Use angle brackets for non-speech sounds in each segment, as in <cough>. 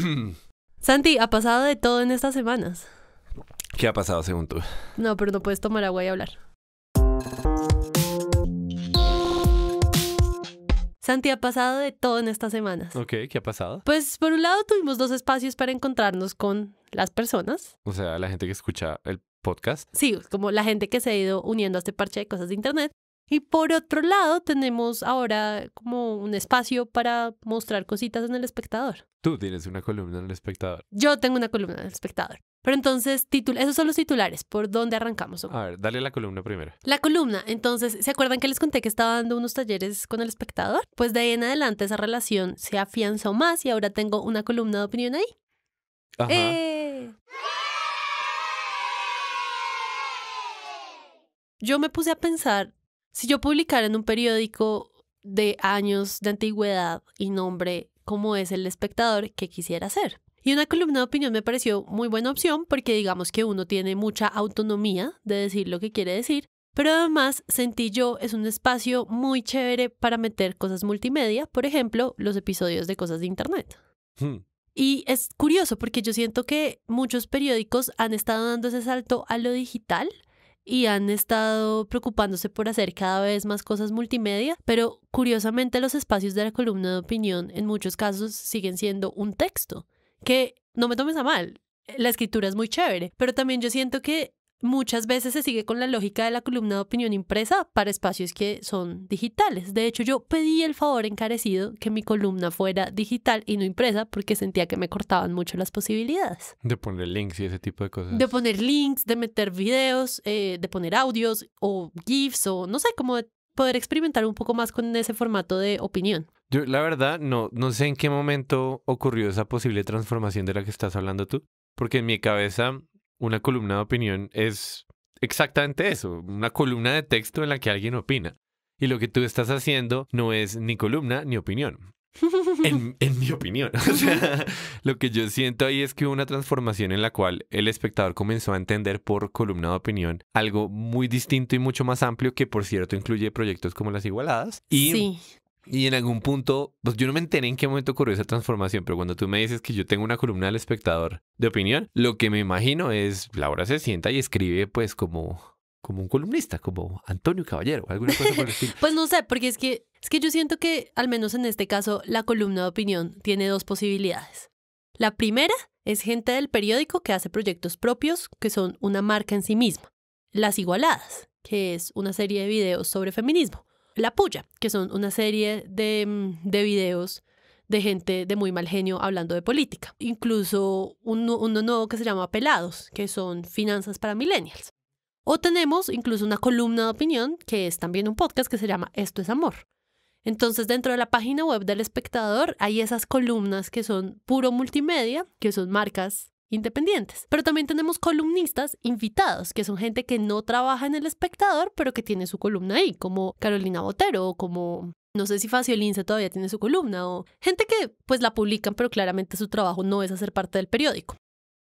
<clears throat> Santi, ha pasado de todo en estas semanas. ¿Qué ha pasado según tú? No, pero no puedes tomar agua y hablar. Santi, ha pasado de todo en estas semanas. Ok, ¿qué ha pasado? Pues por un lado tuvimos dos espacios para encontrarnos con las personas. O sea, la gente que escucha el podcast. Sí, como la gente que se ha ido uniendo a este parche de cosas de internet. Y por otro lado, tenemos ahora como un espacio para mostrar cositas en el espectador. Tú tienes una columna en el espectador. Yo tengo una columna en el espectador. Pero entonces, esos son los titulares. ¿Por dónde arrancamos? A ver, dale la columna primero. La columna. Entonces, ¿se acuerdan que les conté que estaba dando unos talleres con el espectador? Pues de ahí en adelante esa relación se afianzó más y ahora tengo una columna de opinión ahí. Ajá. Eh. Yo me puse a pensar si yo publicara en un periódico de años de antigüedad y nombre como es el espectador ¿qué quisiera hacer? Y una columna de opinión me pareció muy buena opción porque digamos que uno tiene mucha autonomía de decir lo que quiere decir, pero además sentí yo es un espacio muy chévere para meter cosas multimedia, por ejemplo, los episodios de cosas de internet. Hmm. Y es curioso porque yo siento que muchos periódicos han estado dando ese salto a lo digital, y han estado preocupándose por hacer cada vez más cosas multimedia, pero curiosamente los espacios de la columna de opinión en muchos casos siguen siendo un texto, que no me tomes a mal, la escritura es muy chévere, pero también yo siento que muchas veces se sigue con la lógica de la columna de opinión impresa para espacios que son digitales. De hecho, yo pedí el favor encarecido que mi columna fuera digital y no impresa porque sentía que me cortaban mucho las posibilidades. De poner links y ese tipo de cosas. De poner links, de meter videos, eh, de poner audios o GIFs o no sé, cómo poder experimentar un poco más con ese formato de opinión. Yo, la verdad, no, no sé en qué momento ocurrió esa posible transformación de la que estás hablando tú, porque en mi cabeza una columna de opinión es exactamente eso, una columna de texto en la que alguien opina. Y lo que tú estás haciendo no es ni columna ni opinión. En, mi opinión. <laughs> lo que yo siento ahí es que hubo una transformación en la cual el espectador comenzó a entender por columna de opinión algo muy distinto y mucho más amplio que, por cierto, incluye proyectos como Las Igualadas. Y sí. Y en algún punto, pues yo no me enteré en qué momento ocurrió esa transformación, pero cuando tú me dices que yo tengo una columna del espectador de opinión, lo que me imagino es Laura se sienta y escribe pues como, un columnista, como Antonio Caballero, alguna cosa por el estilo. <laughs> pues no sé, porque es que, es que yo siento que, al menos en este caso, la columna de opinión tiene dos posibilidades. La primera es gente del periódico que hace proyectos propios, que son una marca en sí misma. Las Igualadas, que es una serie de videos sobre feminismo. La Puya, que son una serie mm, de, videos de gente de muy mal genio hablando de política. Incluso uno, uno nuevo que se llama Pelados, que son finanzas para millennials. O tenemos incluso una columna de opinión, que es también un podcast que se llama Esto es Amor. Entonces, dentro de la página web del espectador hay esas columnas que son puro multimedia, que son marcas independientes. Pero también tenemos columnistas invitados, que son gente que no trabaja en el espectador, pero que tiene su columna ahí, como Carolina Botero o como no sé si Facio Lince todavía tiene su columna o gente que pues la publican, pero claramente su trabajo no es hacer parte del periódico.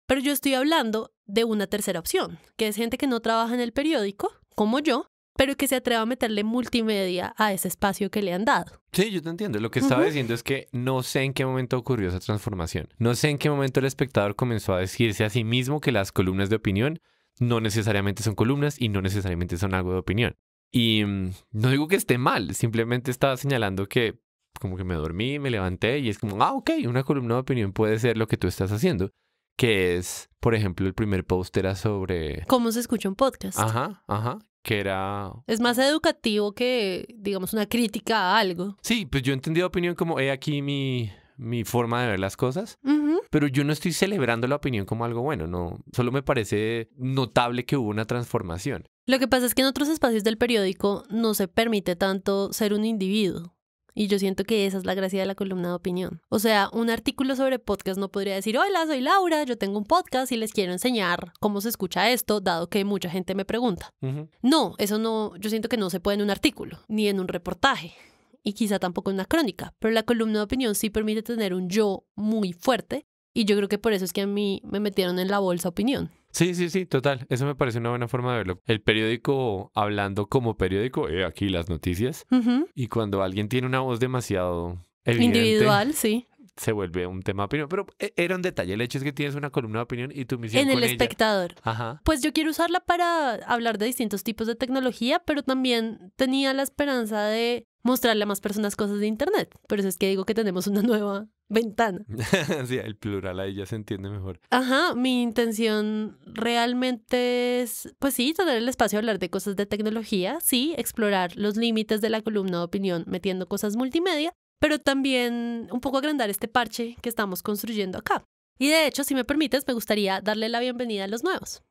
Pero yo estoy hablando de una tercera opción, que es gente que no trabaja en el periódico, como yo, pero que se atreva a meterle multimedia a ese espacio que le han dado. Sí, yo te entiendo. Lo que estaba diciendo es que no sé en qué momento ocurrió esa transformación. No sé en qué momento el espectador comenzó a decirse a sí mismo que las columnas de opinión no necesariamente son columnas y no necesariamente son algo de opinión. Y mm, no digo que esté mal, simplemente estaba señalando que como que me dormí, me levanté y es como, ah, ok, una columna de opinión puede ser lo que tú estás haciendo, que es, por ejemplo, el primer póster era sobre... ¿Cómo se escucha un podcast? Ajá, ajá que era... Es más educativo que, digamos, una crítica a algo. Sí, pues yo entendía la opinión como, he aquí mi, forma de ver las cosas, pero yo no estoy celebrando la opinión como algo bueno, no, solo me parece notable que hubo una transformación. Lo que pasa es que en otros espacios del periódico no se permite tanto ser un individuo, y yo siento que esa es la gracia de la columna de opinión. O sea, un artículo sobre podcast no podría decir, hola, soy Laura, yo tengo un podcast y les quiero enseñar cómo se escucha esto, dado que mucha gente me pregunta. No, eso no, yo siento que no se puede en un artículo, ni en un reportaje, y quizá tampoco en una crónica, pero la columna de opinión sí permite tener un yo muy fuerte, y yo creo que por eso es que a mí me metieron en la bolsa opinión. Sí, sí, sí, total. Eso me parece una buena forma de verlo. El periódico hablando como periódico, eh, aquí las noticias. Y cuando alguien tiene una voz demasiado individual, sí. Se vuelve un tema de opinión. Pero eh, era un detalle. El hecho es que tienes una columna de opinión y tú misión. En el espectador. Ajá. Pues yo quiero usarla para hablar de distintos tipos de tecnología, pero también tenía la esperanza de mostrarle a más personas cosas de Internet. pero eso es que digo que tenemos una nueva <laughs> ventana. <laughs> sí, el plural ahí ya se entiende mejor. Ajá, mi intención realmente es, pues sí, tener el espacio a hablar de cosas de tecnología, sí, explorar los límites de la columna de opinión metiendo cosas multimedia, pero también un poco agrandar este parche que estamos construyendo acá. Y de hecho, si me permites, me gustaría darle la bienvenida a los nuevos.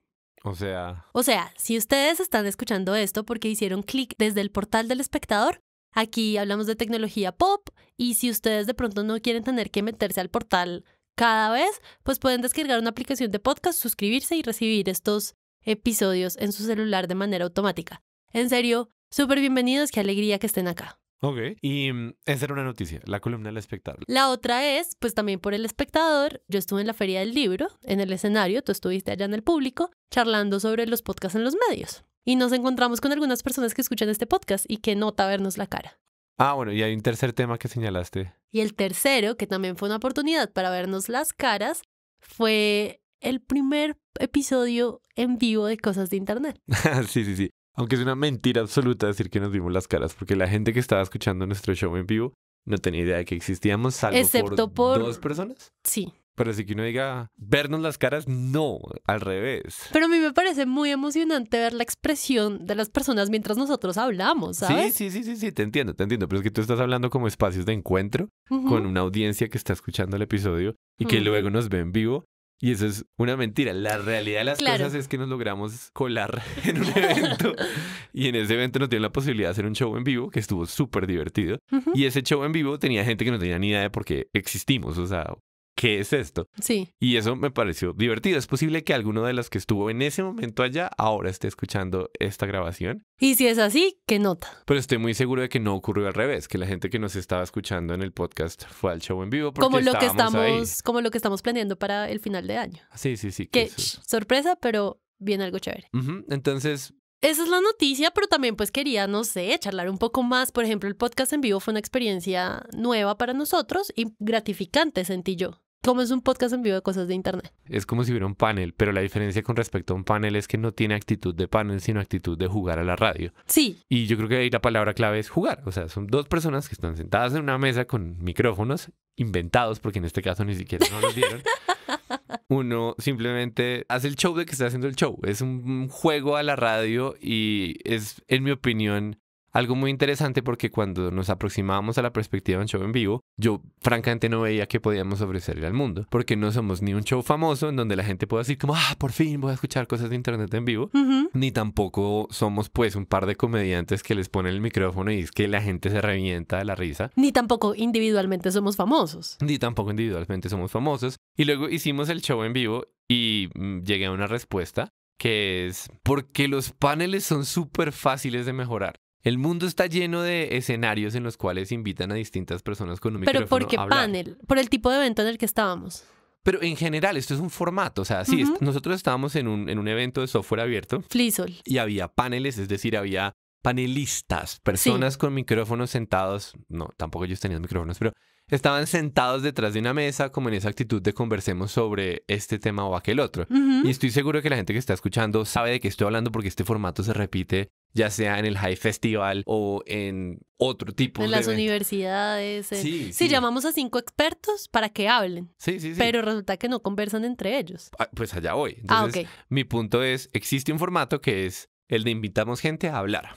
O sea. O sea, si ustedes están escuchando esto porque hicieron clic desde el portal del espectador, Aquí hablamos de tecnología pop y si ustedes de pronto no quieren tener que meterse al portal cada vez, pues pueden descargar una aplicación de podcast, suscribirse y recibir estos episodios en su celular de manera automática. En serio, súper bienvenidos, qué alegría que estén acá. Ok, y mm, esa era una noticia, la columna del espectador. La otra es, pues también por el espectador, yo estuve en la feria del libro, en el escenario, tú estuviste allá en el público, charlando sobre los podcasts en los medios. Y nos encontramos con algunas personas que escuchan este podcast y que nota vernos la cara. Ah, bueno, y hay un tercer tema que señalaste. Y el tercero, que también fue una oportunidad para vernos las caras, fue el primer episodio en vivo de Cosas de Internet. <laughs> sí, sí, sí. Aunque es una mentira absoluta decir que nos vimos las caras, porque la gente que estaba escuchando nuestro show en vivo no tenía idea de que existíamos, salvo Excepto por... dos personas. Sí, pero así que uno diga, vernos las caras, no, al revés. Pero a mí me parece muy emocionante ver la expresión de las personas mientras nosotros hablamos, ¿sabes? Sí, sí, sí, sí, te entiendo, te entiendo. Pero es que tú estás hablando como espacios de encuentro con una audiencia que está escuchando el episodio y que luego nos ve en vivo. Y eso es una mentira. La realidad de las cosas es que nos logramos colar <laughs> en un evento. <laughs> y en ese evento nos dieron la posibilidad de hacer un show en vivo que estuvo súper divertido. Y ese show en vivo tenía gente que no tenía ni idea de por qué existimos. O sea, ¿qué es esto? Sí. Y eso me pareció divertido. Es posible que alguno de los que estuvo en ese momento allá ahora esté escuchando esta grabación. Y si es así, ¿qué nota? Pero estoy muy seguro de que no ocurrió al revés, que la gente que nos estaba escuchando en el podcast fue al show en vivo. Porque como lo que estamos, como lo que estamos planeando para el final de año. Ah, sí, sí, sí. Que, sorpresa, pero viene algo chévere. Entonces, esa es la noticia, pero también pues quería, no sé, charlar un poco más. Por ejemplo, el podcast en vivo fue una experiencia nueva para nosotros y gratificante, sentí yo. ¿Cómo es un podcast en vivo de cosas de Internet? Es como si hubiera un panel, pero la diferencia con respecto a un panel es que no tiene actitud de panel, sino actitud de jugar a la radio. Sí. Y yo creo que ahí la palabra clave es jugar. O sea, son dos personas que están sentadas en una mesa con micrófonos inventados, porque en este caso ni siquiera nos los dieron. <laughs> Uno simplemente hace el show de que está haciendo el show. Es un juego a la radio y es, en mi opinión, algo muy interesante porque cuando nos aproximábamos a la perspectiva de un show en vivo, yo francamente no veía que podíamos ofrecerle al mundo, porque no somos ni un show famoso en donde la gente pueda decir como, ah, por fin voy a escuchar cosas de internet en vivo, ni tampoco somos pues un par de comediantes que les ponen el micrófono y es que la gente se revienta de la risa. Ni tampoco individualmente somos famosos. Ni tampoco individualmente somos famosos. Y luego hicimos el show en vivo y mm, llegué a una respuesta que es porque los paneles son súper fáciles de mejorar. El mundo está lleno de escenarios en los cuales invitan a distintas personas con un micrófono. Pero ¿por qué panel? Por el tipo de evento en el que estábamos. Pero en general, esto es un formato. O sea, sí, nosotros estábamos en un, evento de software abierto. Flisol. Y había paneles, es decir, había panelistas, personas con micrófonos sentados. No, tampoco ellos tenían micrófonos, pero estaban sentados detrás de una mesa, como en esa actitud de conversemos sobre este tema o aquel otro. Y estoy seguro que la gente que está escuchando sabe de qué estoy hablando porque este formato se repite ya sea en el High Festival o en otro tipo. En las universidades. Sí, llamamos a cinco expertos para que hablen. Sí, sí, sí. Pero resulta que no conversan entre ellos. Ah, pues allá voy. Ah, Entonces, mi punto es, existe un formato que es el de invitamos gente a hablar.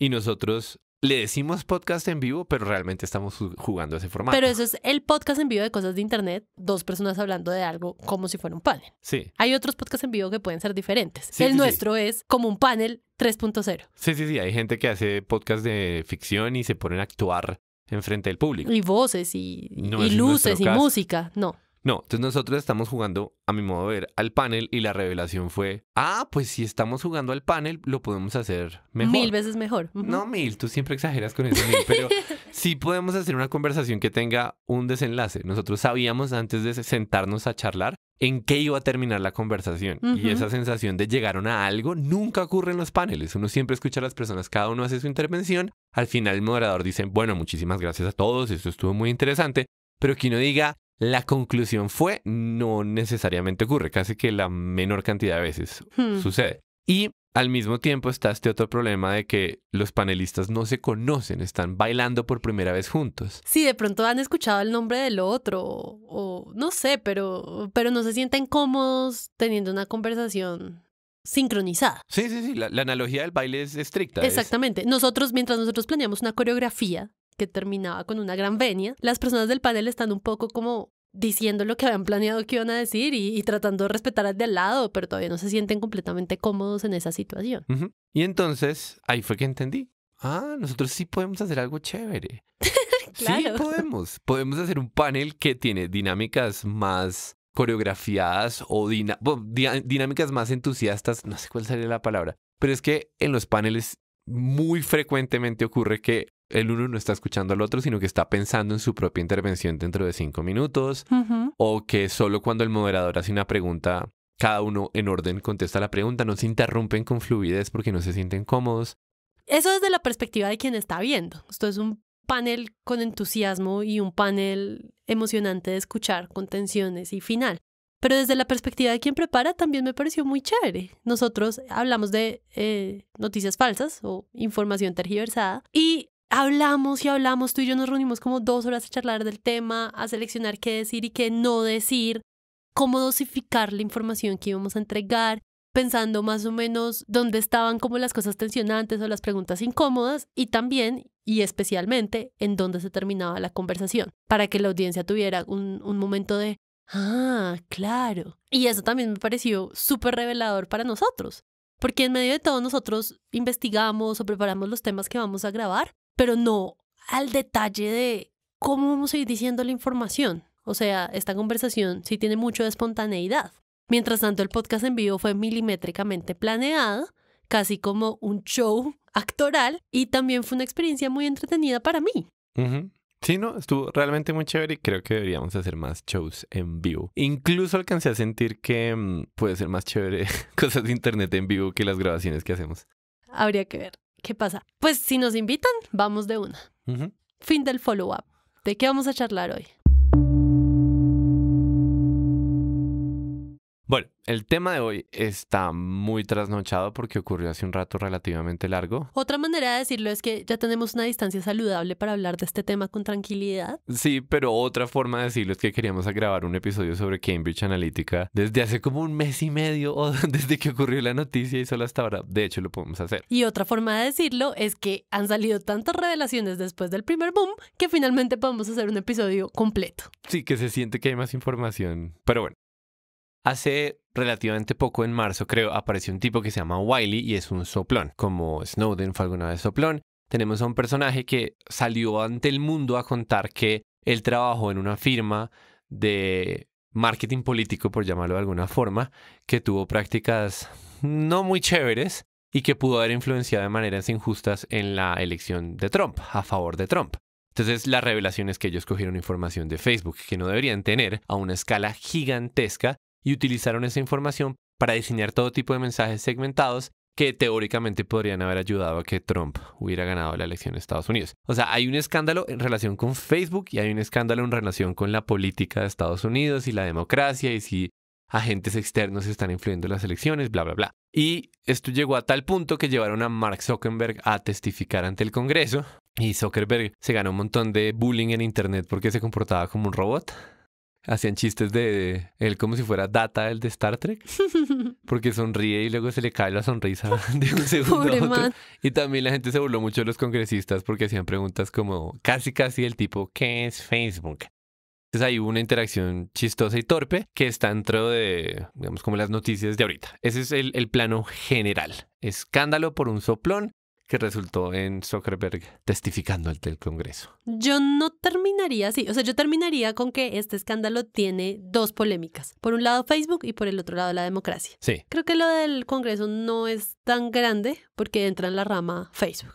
Y nosotros le decimos podcast en vivo, pero realmente estamos jugando ese formato. Pero eso es el podcast en vivo de cosas de internet, dos personas hablando de algo como si fuera un panel. Sí. Hay otros podcasts en vivo que pueden ser diferentes. el nuestro es como un panel 3.0. Sí, sí, sí. Hay gente que hace podcast de ficción y se ponen a actuar enfrente del público. Y voces y luces y música. No. No, entonces nosotros estamos jugando, a mi modo de ver, al panel y la revelación fue, ah, pues si estamos jugando al panel, lo podemos hacer mejor. Mil veces mejor. No, mil, tú siempre exageras con eso, mil, pero <laughs> sí podemos hacer una conversación que tenga un desenlace. Nosotros sabíamos antes de sentarnos a charlar en qué iba a terminar la conversación. Y esa sensación de llegaron a algo nunca ocurre en los paneles. Uno siempre escucha a las personas, cada uno hace su intervención. Al final el moderador dice, bueno, muchísimas gracias a todos, esto estuvo muy interesante. Pero que no diga, la conclusión fue, no necesariamente ocurre, casi que la menor cantidad de veces hmm. sucede. Y al mismo tiempo está este otro problema de que los panelistas no se conocen, están bailando por primera vez juntos. Sí, de pronto han escuchado el nombre del otro o no sé, pero, pero no se sienten cómodos teniendo una conversación sincronizada. Sí, sí, sí, la, analogía del baile es estricta. Exactamente. Nosotros, mientras nosotros planeamos una coreografía que terminaba con una gran venia, las personas del panel están un poco como diciendo lo que habían planeado que iban a decir y, tratando de respetar al de al lado, pero todavía no se sienten completamente cómodos en esa situación. Y entonces ahí fue que entendí. Ah, nosotros sí podemos hacer algo chévere. <laughs> claro. Sí podemos. Podemos hacer un panel que tiene dinámicas más coreografiadas o dinámicas más entusiastas, no sé cuál sería la palabra, pero es que en los paneles muy frecuentemente ocurre que el uno no está escuchando al otro, sino que está pensando en su propia intervención dentro de cinco minutos, o que solo cuando el moderador hace una pregunta, cada uno en orden contesta la pregunta, no se interrumpen con fluidez porque no se sienten cómodos. Eso desde la perspectiva de quien está viendo. Esto es un panel con entusiasmo y un panel emocionante de escuchar, con tensiones y final. Pero desde la perspectiva de quien prepara también me pareció muy chévere. Nosotros hablamos de eh, noticias falsas o información tergiversada y hablamos y hablamos, tú y yo nos reunimos como dos horas a charlar del tema, a seleccionar qué decir y qué no decir, cómo dosificar la información que íbamos a entregar, pensando más o menos dónde estaban como las cosas tensionantes o las preguntas incómodas y también y especialmente en dónde se terminaba la conversación, para que la audiencia tuviera un, un momento de, ah, claro. Y eso también me pareció súper revelador para nosotros, porque en medio de todo nosotros investigamos o preparamos los temas que vamos a grabar, pero no al detalle de cómo vamos a ir diciendo la información. O sea, esta conversación sí tiene mucho de espontaneidad. Mientras tanto, el podcast en vivo fue milimétricamente planeado, casi como un show <laughs> actoral, y también fue una experiencia muy entretenida para mí. Sí, no, estuvo realmente muy chévere y creo que deberíamos hacer más shows en vivo. Incluso alcancé a sentir que mm, puede ser más chévere <laughs> cosas de internet en vivo que las grabaciones que hacemos. Habría que ver. ¿Qué pasa? Pues si nos invitan, vamos de una. Fin del follow-up. ¿De qué vamos a charlar hoy? Bueno, el tema de hoy está muy trasnochado porque ocurrió hace un rato relativamente largo. Otra manera de decirlo es que ya tenemos una distancia saludable para hablar de este tema con tranquilidad. Sí, pero otra forma de decirlo es que queríamos grabar un episodio sobre Cambridge Analytica desde hace como un mes y medio <laughs> o desde que ocurrió la noticia y solo hasta ahora. De hecho, lo podemos hacer. Y otra forma de decirlo es que han salido tantas revelaciones después del primer boom que finalmente podemos hacer un episodio completo. Sí, que se siente que hay más información. Pero bueno, Hace relativamente poco, en marzo creo, apareció un tipo que se llama Wiley y es un soplón. Como Snowden fue alguna vez soplón, tenemos a un personaje que salió ante el mundo a contar que él trabajó en una firma de marketing político, por llamarlo de alguna forma, que tuvo prácticas no muy chéveres y que pudo haber influenciado de maneras injustas en la elección de Trump, a favor de Trump. Entonces, la revelación es que ellos cogieron información de Facebook que no deberían tener a una escala gigantesca y utilizaron esa información para diseñar todo tipo de mensajes segmentados que teóricamente podrían haber ayudado a que Trump hubiera ganado la elección en Estados Unidos. O sea, hay un escándalo en relación con Facebook y hay un escándalo en relación con la política de Estados Unidos y la democracia y si agentes externos están influyendo en las elecciones, bla, bla, bla. Y esto llegó a tal punto que llevaron a Mark Zuckerberg a testificar ante el Congreso y Zuckerberg se ganó un montón de bullying en Internet porque se comportaba como un robot hacían chistes de él como si fuera Data, el de Star Trek, <laughs> porque sonríe y luego se le cae la sonrisa <laughs> de un segundo Y también la gente se burló mucho de los congresistas porque hacían preguntas como casi casi el tipo, ¿qué es Facebook? Entonces ahí una interacción chistosa y torpe que está dentro de, digamos, como las noticias de ahorita. Ese es el, el plano general. Escándalo por un soplón, que resultó en Zuckerberg testificando ante el Congreso. Yo no terminaría así, o sea, yo terminaría con que este escándalo tiene dos polémicas. Por un lado Facebook y por el otro lado la democracia. Sí. Creo que lo del Congreso no es tan grande porque entra en la rama Facebook.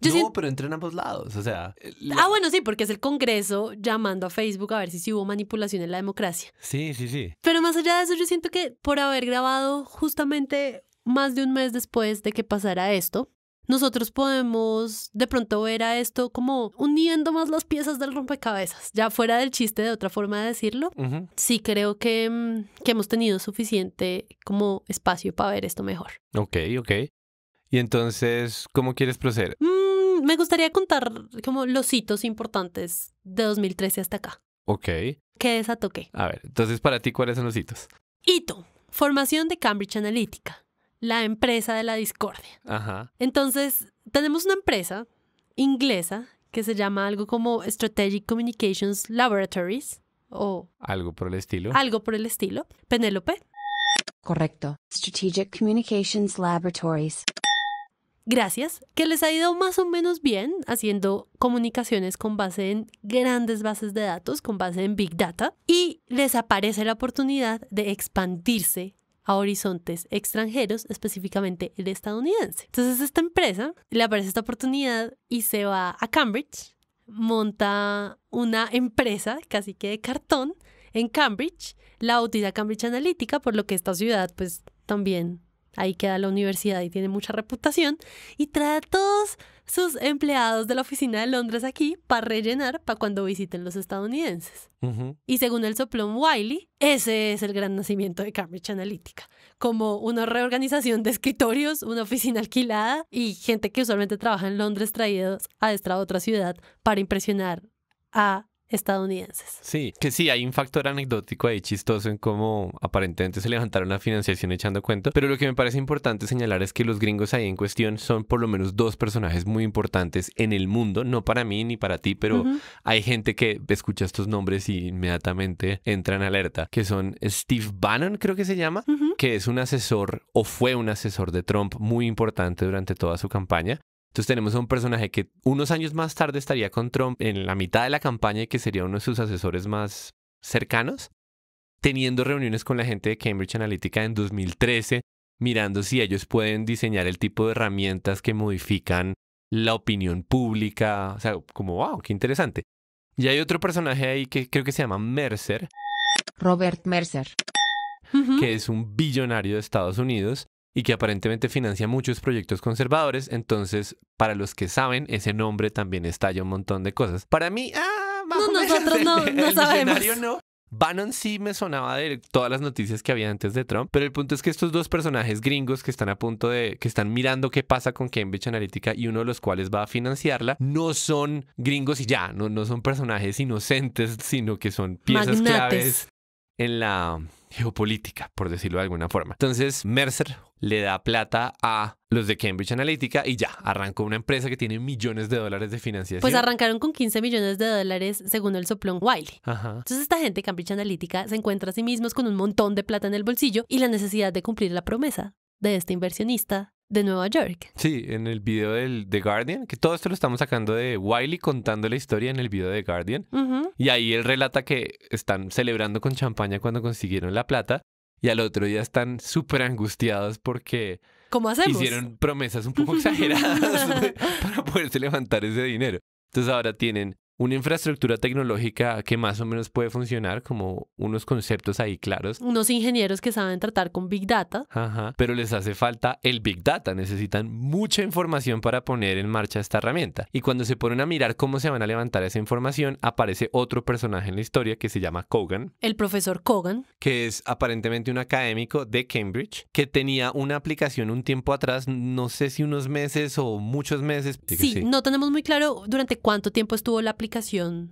no, pero entra en ambos lados, o sea... Ah, bueno, sí, porque es el Congreso llamando a Facebook a ver si hubo manipulación en la democracia. Sí, sí, sí. Pero más allá de eso, yo siento que por haber grabado justamente más de un mes después de que pasara esto, nosotros podemos de pronto ver a esto como uniendo más las piezas del rompecabezas, ya fuera del chiste de otra forma de decirlo. Sí creo mm, que, hemos tenido suficiente como espacio para ver esto mejor. Ok, ok. Y entonces, ¿cómo quieres proceder? Mm, me gustaría contar como los hitos importantes de 2013 hasta acá. Ok. ¿Qué desatoqué? A ver, entonces para ti, ¿cuáles son los hitos? Hito, formación de Cambridge Analytica la empresa de la discordia. Ajá. Entonces, tenemos una empresa inglesa que se llama algo como Strategic Communications Laboratories o... Algo por el estilo. Algo por el estilo. Penélope. Correcto. Strategic Communications Laboratories. Gracias, que les ha ido más o menos bien haciendo comunicaciones con base en grandes bases de datos, con base en Big Data, y les aparece la oportunidad de expandirse a horizontes extranjeros, específicamente el estadounidense. Entonces esta empresa le aparece esta oportunidad y se va a Cambridge, monta una empresa casi que de cartón en Cambridge, la bautiza Cambridge Analytica, por lo que esta ciudad pues también Ahí queda la universidad y tiene mucha reputación. Y trae a todos sus empleados de la oficina de Londres aquí para rellenar para cuando visiten los estadounidenses. Y según el soplón Wiley, ese es el gran nacimiento de Cambridge Analytica, como una reorganización de escritorios, una oficina alquilada y gente que usualmente trabaja en Londres traídos a esta otra ciudad para impresionar a estadounidenses. Sí, que sí, hay un factor anecdótico ahí chistoso en cómo aparentemente se levantaron la financiación echando cuenta, pero lo que me parece importante señalar es que los gringos ahí en cuestión son por lo menos dos personajes muy importantes en el mundo, no para mí ni para ti, pero hay gente que escucha estos nombres y inmediatamente entra en alerta, que son Steve Bannon, creo que se llama, que es un asesor o fue un asesor de Trump muy importante durante toda su campaña entonces tenemos a un personaje que unos años más tarde estaría con Trump en la mitad de la campaña y que sería uno de sus asesores más cercanos, teniendo reuniones con la gente de Cambridge Analytica en 2013, mirando si ellos pueden diseñar el tipo de herramientas que modifican la opinión pública. O sea, como, wow, qué interesante. Y hay otro personaje ahí que creo que se llama Mercer. Robert Mercer. Que es un billonario de Estados Unidos y que aparentemente financia muchos proyectos conservadores, entonces para los que saben, ese nombre también estalla un montón de cosas. Para mí, ah, no, nosotros no, <laughs> sabemos. Bannon sí me sonaba de todas las noticias que había antes de Trump, pero el punto es que estos dos personajes gringos que están a punto de, que están mirando qué pasa con Cambridge Analytica y uno de los cuales va a financiarla, no son gringos y ya, no, no son personajes inocentes, sino que son piezas claves en la geopolítica, por decirlo de alguna forma. Entonces, Mercer, le da plata a los de Cambridge Analytica y ya, arrancó una empresa que tiene millones de dólares de financiación. Pues arrancaron con 15 millones de dólares según el soplón Wiley. Entonces esta gente, Cambridge Analytica, se encuentra a sí mismos con un montón de plata en el bolsillo y la necesidad de cumplir la promesa de este inversionista de Nueva York. Sí, en el video del The Guardian, que todo esto lo estamos sacando de Wiley contando la historia en el video de The Guardian. Y ahí él relata que están celebrando con champaña cuando consiguieron la plata y al otro día están súper angustiados porque ¿Cómo hicieron promesas un poco <laughs> exageradas <laughs> para poderse levantar ese dinero. Entonces ahora tienen una infraestructura tecnológica que más o menos puede funcionar, como unos conceptos ahí claros. Unos ingenieros que saben tratar con Big Data. pero les hace falta el Big Data, necesitan mucha información para poner en marcha esta herramienta. Y cuando se ponen a mirar cómo se van a levantar esa información, aparece otro personaje en la historia que se llama Kogan. El profesor Kogan. Que es aparentemente un académico de Cambridge que tenía una aplicación un tiempo atrás, no sé si unos meses o muchos meses. Sí, sí. no tenemos muy claro durante cuánto tiempo estuvo la aplicación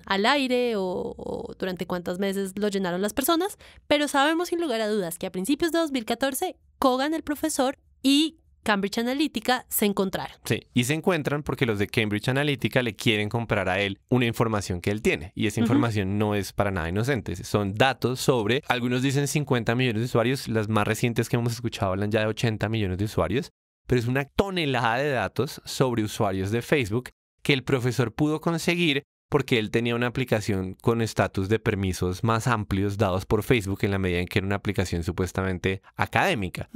al aire o, durante cuántos meses lo llenaron las personas, pero sabemos sin lugar a dudas que a principios de 2014 Cogan el profesor y Cambridge Analytica se encontraron. Sí, y se encuentran porque los de Cambridge Analytica le quieren comprar a él una información que él tiene. Y esa información no es para nada inocente. Son datos sobre, algunos dicen 50 millones de usuarios, las más recientes que hemos escuchado hablan ya de 80 millones de usuarios, pero es una tonelada de datos sobre usuarios de Facebook que el profesor pudo conseguir porque él tenía una aplicación con estatus de permisos más amplios dados por Facebook en la medida en que era una aplicación supuestamente académica.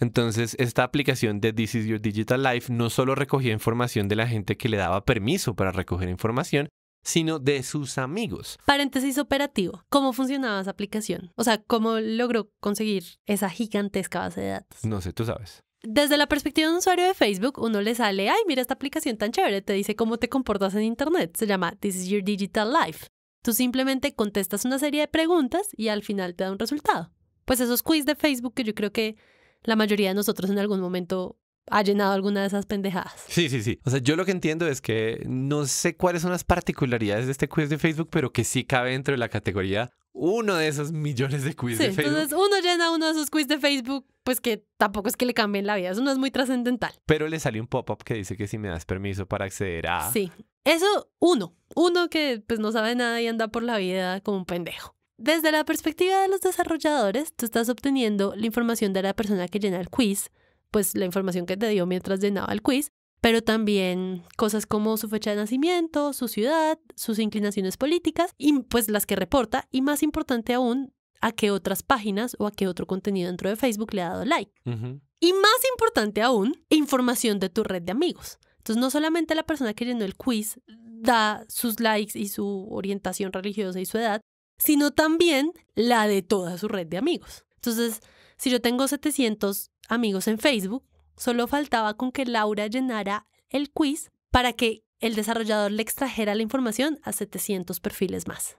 Entonces, esta aplicación de This is Your Digital Life no solo recogía información de la gente que le daba permiso para recoger información, sino de sus amigos. Paréntesis operativo. ¿Cómo funcionaba esa aplicación? O sea, ¿cómo logró conseguir esa gigantesca base de datos? No sé, tú sabes. Desde la perspectiva de un usuario de Facebook, uno le sale, ay, mira esta aplicación tan chévere, te dice cómo te comportas en Internet, se llama This is Your Digital Life. Tú simplemente contestas una serie de preguntas y al final te da un resultado. Pues esos quiz de Facebook que yo creo que la mayoría de nosotros en algún momento ha llenado alguna de esas pendejadas. Sí, sí, sí. O sea, yo lo que entiendo es que no sé cuáles son las particularidades de este quiz de Facebook, pero que sí cabe dentro de la categoría uno de esos millones de quiz de Facebook. Entonces uno llena uno de esos quiz de Facebook, pues que tampoco es que le cambien la vida, eso no es muy trascendental. Pero le salió un pop-up que dice que si me das permiso para acceder a... Sí, eso uno, uno que pues no sabe nada y anda por la vida como un pendejo. Desde la perspectiva de los desarrolladores, tú estás obteniendo la información de la persona que llena el quiz, pues la información que te dio mientras llenaba el quiz, pero también cosas como su fecha de nacimiento, su ciudad, sus inclinaciones políticas y pues las que reporta y más importante aún, a qué otras páginas o a qué otro contenido dentro de Facebook le ha dado like. Y más importante aún, información de tu red de amigos. Entonces, no solamente la persona que llenó el quiz da sus likes y su orientación religiosa y su edad, sino también la de toda su red de amigos. Entonces, si yo tengo 700 amigos en Facebook, Solo faltaba con que Laura llenara el quiz para que el desarrollador le extrajera la información a 700 perfiles más.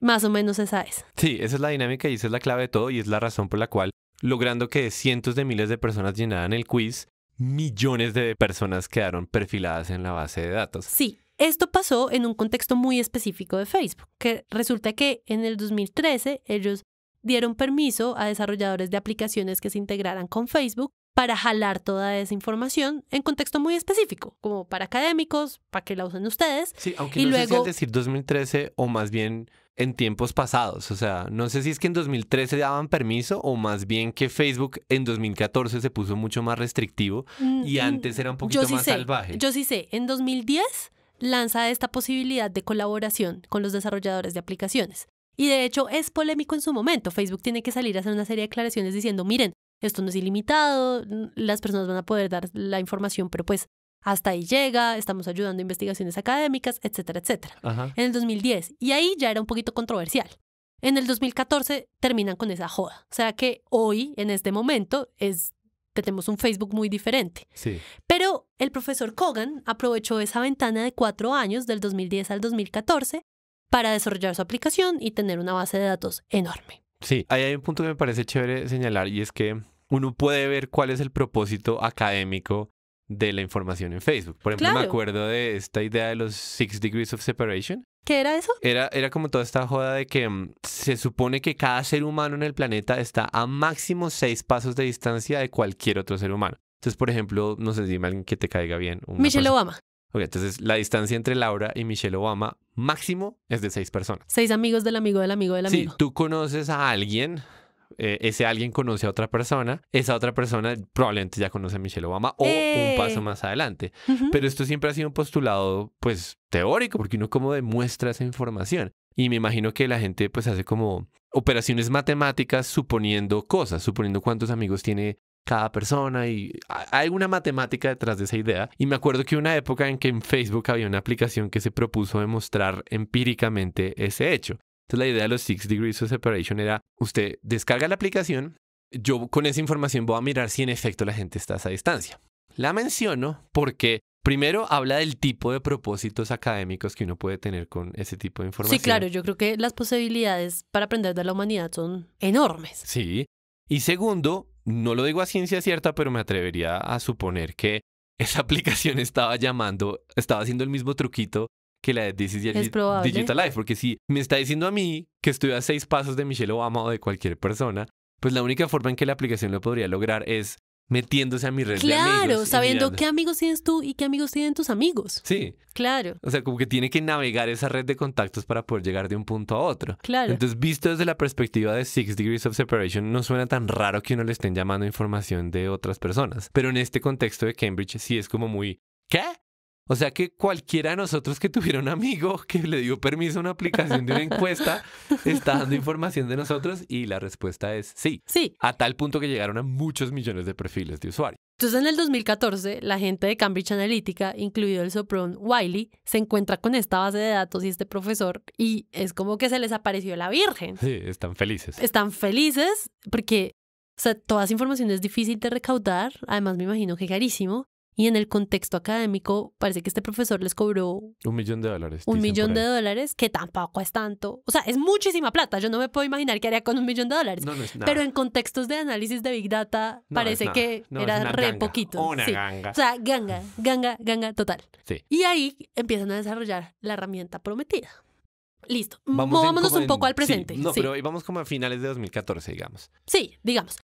Más o menos esa es. Sí, esa es la dinámica y esa es la clave de todo y es la razón por la cual, logrando que cientos de miles de personas llenaran el quiz, millones de personas quedaron perfiladas en la base de datos. Sí, esto pasó en un contexto muy específico de Facebook, que resulta que en el 2013 ellos dieron permiso a desarrolladores de aplicaciones que se integraran con Facebook para jalar toda esa información en contexto muy específico, como para académicos, para que la usen ustedes. Sí, aunque y no luego... sé es decir 2013 o más bien en tiempos pasados. O sea, no sé si es que en 2013 daban permiso o más bien que Facebook en 2014 se puso mucho más restrictivo y mm, antes era un poquito más salvaje. Yo sí sé, en 2010 lanza esta posibilidad de colaboración con los desarrolladores de aplicaciones. Y de hecho es polémico en su momento. Facebook tiene que salir a hacer una serie de declaraciones diciendo, miren, esto no es ilimitado, las personas van a poder dar la información, pero pues hasta ahí llega, estamos ayudando a investigaciones académicas, etcétera, etcétera. En el 2010, y ahí ya era un poquito controversial. En el 2014 terminan con esa joda. O sea que hoy, en este momento, es que tenemos un Facebook muy diferente. Sí. Pero el profesor Kogan aprovechó esa ventana de cuatro años, del 2010 al 2014, para desarrollar su aplicación y tener una base de datos enorme. Sí, ahí hay un punto que me parece chévere señalar y es que uno puede ver cuál es el propósito académico de la información en Facebook. Por ejemplo, me acuerdo de esta idea de los Six Degrees of Separation. ¿Qué era eso? Era, era como toda esta joda de que mm, se supone que cada ser humano en el planeta está a máximo seis pasos de distancia de cualquier otro ser humano. Entonces, por ejemplo, no sé, dime alguien que te caiga bien. Michelle Obama. Ok, entonces la distancia entre Laura y Michelle Obama máximo es de seis personas. Seis amigos del amigo del amigo del amigo. Si tú conoces a alguien eh, ese alguien conoce a otra persona, esa otra persona probablemente ya conoce a Michelle Obama o un paso eh. más adelante. Pero esto siempre ha sido un postulado, pues, teórico, porque uno cómo demuestra esa información. Y me imagino que la gente pues hace como operaciones matemáticas suponiendo cosas, suponiendo cuántos amigos tiene cada persona y hay una matemática detrás de esa idea. Y me acuerdo que una época en que en Facebook había una aplicación que se propuso demostrar empíricamente ese hecho. Entonces la idea de los Six Degrees of Separation era, usted descarga la aplicación, yo con esa información voy a mirar si en efecto la gente está a esa distancia. La menciono porque Primero, habla del tipo de propósitos académicos que uno puede tener con ese tipo de información. Sí, claro, yo creo que las posibilidades para aprender de la humanidad son enormes. Sí. Y segundo, no lo digo a ciencia cierta, pero me atrevería a suponer que <laughs> esa aplicación estaba llamando, estaba haciendo el mismo truquito que la de Digital Life, porque si me está diciendo a mí que estoy a seis pasos de Michelle Obama o de cualquier persona, pues la única forma en que la aplicación lo podría lograr es metiéndose a mi red de amigos. Claro, sabiendo qué amigos tienes tú y qué amigos tienen tus amigos. Sí. Claro. O sea, como que tiene que navegar esa red de contactos para poder llegar de un punto a otro. Claro. Entonces, visto desde la perspectiva de Six Degrees of Separation, no suena tan raro que uno le estén llamando información de otras personas. Pero en este contexto de Cambridge sí es como muy... ¿Qué? O sea que cualquiera de nosotros que tuviera un amigo <laughs> que le dio permiso a una aplicación de una encuesta está dando información de nosotros y la respuesta es sí. Sí. A tal punto que llegaron a muchos millones de perfiles de usuarios. Entonces en el 2014, la gente de Cambridge Analytica, incluido el soprón Wiley, se encuentra con esta base de datos y este profesor y es como que se les apareció la Virgen. Sí, están felices. Están felices porque toda esa información es difícil de recaudar, además me imagino que carísimo. Y en el contexto académico, parece que este profesor les cobró... Un millón de dólares. Un millón de dólares, que tampoco es tanto. O sea, es muchísima plata. Yo no me puedo imaginar qué haría con un millón de dólares. Pero en contextos de análisis de Big Data, parece que era re poquito. Una ganga. O sea, ganga, ganga, ganga total. Sí. Y ahí empiezan a desarrollar la herramienta prometida. Listo. Vamos Movámonos un poco al presente. No, pero vamos como a finales de 2014, digamos. Sí, digamos.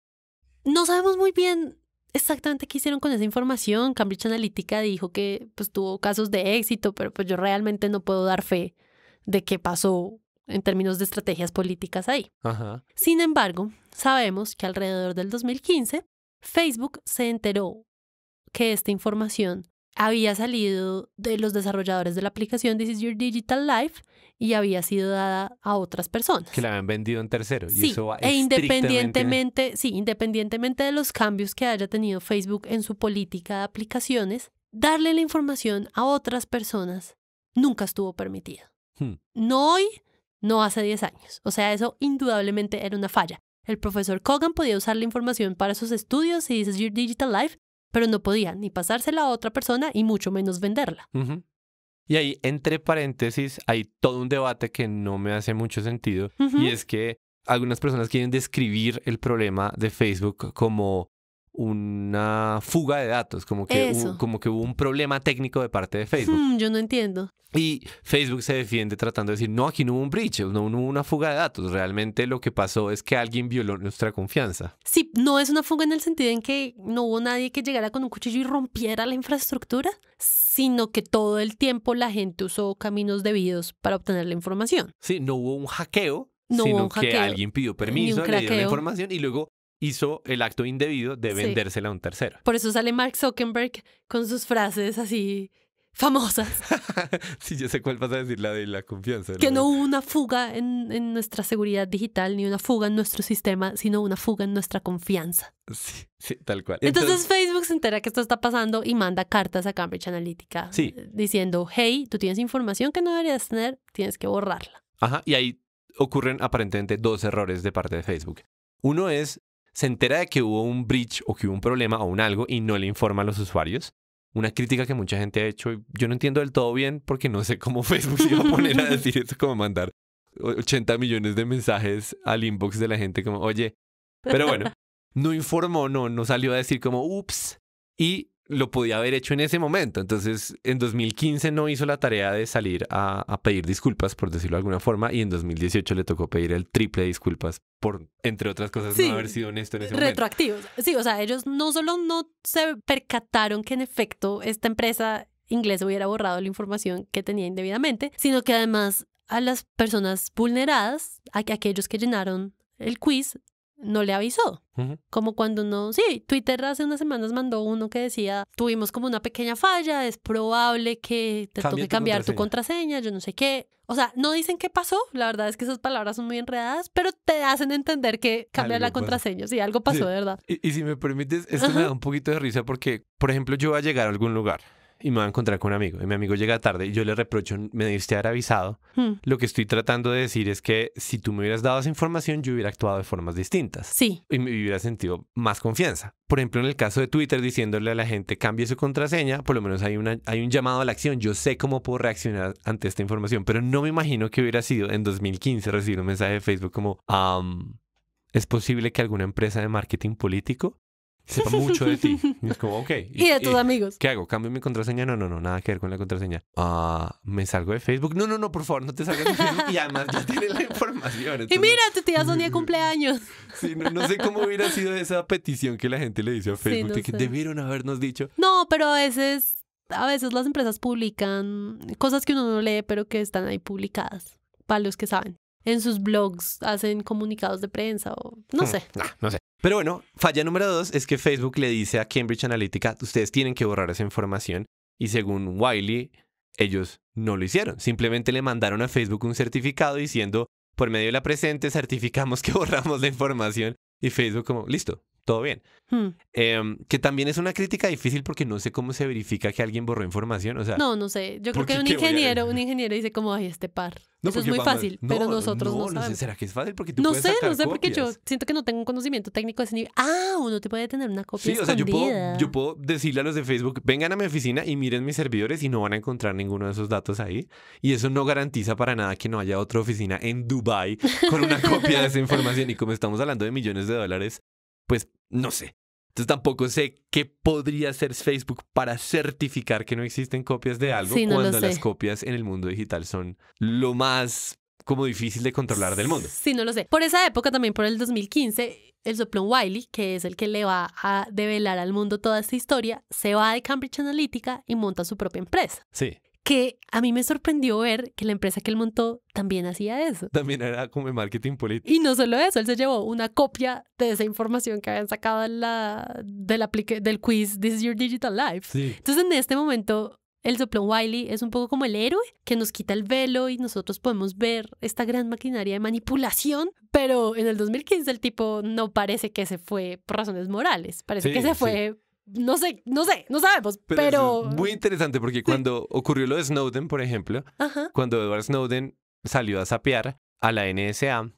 No sabemos muy bien exactamente qué hicieron con esa información. Cambridge Analytica dijo que pues, tuvo casos de éxito, pero pues yo realmente no puedo dar fe de qué pasó en términos de estrategias políticas ahí. Sin embargo, sabemos que alrededor del 2015, Facebook se enteró que esta información había salido de los desarrolladores de la aplicación This is Your Digital Life y había sido dada a otras personas. Que la habían vendido en tercero. e independientemente, sí, independientemente de los cambios que haya tenido Facebook en su política de aplicaciones, darle la información a otras personas nunca estuvo permitido. Hmm. No hoy, no hace 10 años. O sea, eso indudablemente era una falla. El profesor Kogan podía usar la información para sus estudios y This is Your Digital Life, pero no podía ni pasársela a otra persona y mucho menos venderla. Y ahí, entre paréntesis, hay todo un debate que no me hace mucho sentido y es que algunas personas quieren describir el problema de Facebook como una fuga de datos, como que, hubo, como que hubo un problema técnico de parte de Facebook. Hmm, yo no entiendo. Y Facebook se defiende tratando de decir, no, aquí no hubo un breach, no, hubo una fuga de datos, realmente lo que pasó es que alguien violó nuestra confianza. Sí, no es una fuga en el sentido en que no hubo nadie que llegara con un cuchillo y rompiera la infraestructura, sino que todo el tiempo la gente usó caminos debidos para obtener la información. Sí, no hubo un hackeo, no sino que alguien pidió permiso, le dio la información y luego hizo el acto indebido de vendérsela a un tercero. Por eso sale Mark Zuckerberg con sus frases así famosas. <laughs> sí, yo sé cuál vas a decir, la de la confianza. Que no hubo una fuga en, nuestra seguridad digital, ni una fuga en nuestro sistema, sino una fuga en nuestra confianza. Sí, tal cual. Entonces, Facebook se entera que esto está pasando y manda cartas a Cambridge Analytica eh, diciendo, hey, tú tienes información que no deberías tener, tienes que borrarla. Ajá, y ahí ocurren aparentemente dos errores de parte de Facebook. Uno es se entera de que hubo un breach o que hubo un problema o un algo y no le informa a los usuarios. Una crítica que mucha gente ha hecho, yo no entiendo del todo bien porque no sé cómo <laughs> Facebook se iba a poner a decir esto, como mandar 80 millones de mensajes al inbox de la gente como, oye, pero bueno, no informó, no, no salió a decir como, ups, y lo podía haber hecho en ese momento. Entonces, en 2015 no hizo la tarea de salir a, pedir disculpas, por decirlo de alguna forma, y en 2018 le tocó pedir el triple de disculpas por, entre otras cosas, no haber sido honesto en ese momento. Retroactivos. Sí, o sea, ellos no solo no se percataron que en efecto esta empresa inglesa hubiera borrado la información que tenía indebidamente, sino que además a las personas vulneradas, a aquellos que llenaron el quiz, no le avisó. Como cuando no sí, Twitter hace unas semanas mandó uno que decía, tuvimos como una pequeña falla, es probable que te toque cambiar tu contraseña, yo no sé qué. O sea, no dicen qué pasó, la verdad es que esas palabras son muy enredadas, pero te hacen entender que cambiar la contraseña, sí, algo pasó, de verdad. Y, si me permites, esto me da un poquito de risa porque, por ejemplo, yo voy a llegar a algún lugar y me voy a encontrar con un amigo y mi amigo llega tarde y yo le reprocho me debiste haber avisado, hmm. lo que estoy tratando de decir es que si tú me hubieras dado esa información yo hubiera actuado de formas distintas. Sí. Y me hubiera sentido más confianza. Por ejemplo, en el caso de Twitter diciéndole a la gente cambie su contraseña, por lo menos hay, una, hay un llamado a la acción. Yo sé cómo puedo reaccionar ante esta información, pero no me imagino que hubiera sido en 2015 recibir un mensaje de Facebook como... ¿Es posible que alguna empresa de marketing político sepa mucho de ti. Y es como, ok. Y, de tus amigos. ¿Qué hago? ¿Cambio mi contraseña? No, no, no, nada que ver con la contraseña. Ah, ¿me salgo de Facebook? No, no, no, por favor, no te salgas de Facebook. Y además ya tienes la información. Y mira, tu tía Sonia cumpleaños. <laughs> Sí, no, sé cómo hubiera sido esa petición que la gente le dice a Facebook. que debieron habernos dicho. No, pero a veces... A veces las empresas publican cosas que uno no lee, pero que están ahí publicadas, para los que saben en sus blogs hacen comunicados de prensa o no hmm, sé. No, no sé. Pero bueno, falla número dos es que Facebook le dice a Cambridge Analytica, ustedes tienen que borrar esa información y según Wiley, ellos no lo hicieron. Simplemente le mandaron a Facebook un certificado diciendo, por medio de la presente certificamos que <laughs> borramos la información y Facebook como, listo, todo bien. Hmm. Em, que también es una crítica difícil porque no sé cómo se verifica que alguien borró información. O sea, no, no sé. Yo creo que un ingeniero, un ingeniero dice como, hay este par. Eso es muy fácil, pero nosotros no, no sabemos. No sé, ¿será que es fácil? Porque no sé, no sé, porque yo siento que no tengo un conocimiento técnico de ese nivel. Ah, uno te puede tener una copia Sí, o sea, yo puedo, yo puedo decirle a los de Facebook, vengan a mi oficina y miren mis servidores y no van a encontrar ninguno de esos datos ahí. Y eso no garantiza para nada que no haya otra oficina en Dubai con una copia de esa <laughs> información. Y como estamos hablando de millones de dólares, pues no sé. Entonces tampoco sé qué podría hacer Facebook para certificar que no existen copias de algo cuando las copias en el mundo digital son lo más como difícil de controlar del mundo. Sí, no lo sé. Por esa época, también por el 2015, el soplón Wiley, que es el que le va a develar al mundo toda esta historia, se va de Cambridge Analytica y monta su propia empresa. Sí que a mí me sorprendió ver que la empresa que él montó también hacía eso. También era como el marketing político. Y no solo eso, él se llevó una copia de esa información que habían sacado la, del quiz This is Your Digital Life. Entonces en este momento el soplón Wiley es un poco como el héroe que nos quita el velo y nosotros podemos ver esta gran maquinaria de manipulación, pero en el 2015 el tipo no parece que se fue por razones morales, parece que se fue no sé, no sé, no sabemos, pero... muy interesante porque cuando ocurrió lo de Snowden, por ejemplo, cuando Edward Snowden salió a sapear a la NSA,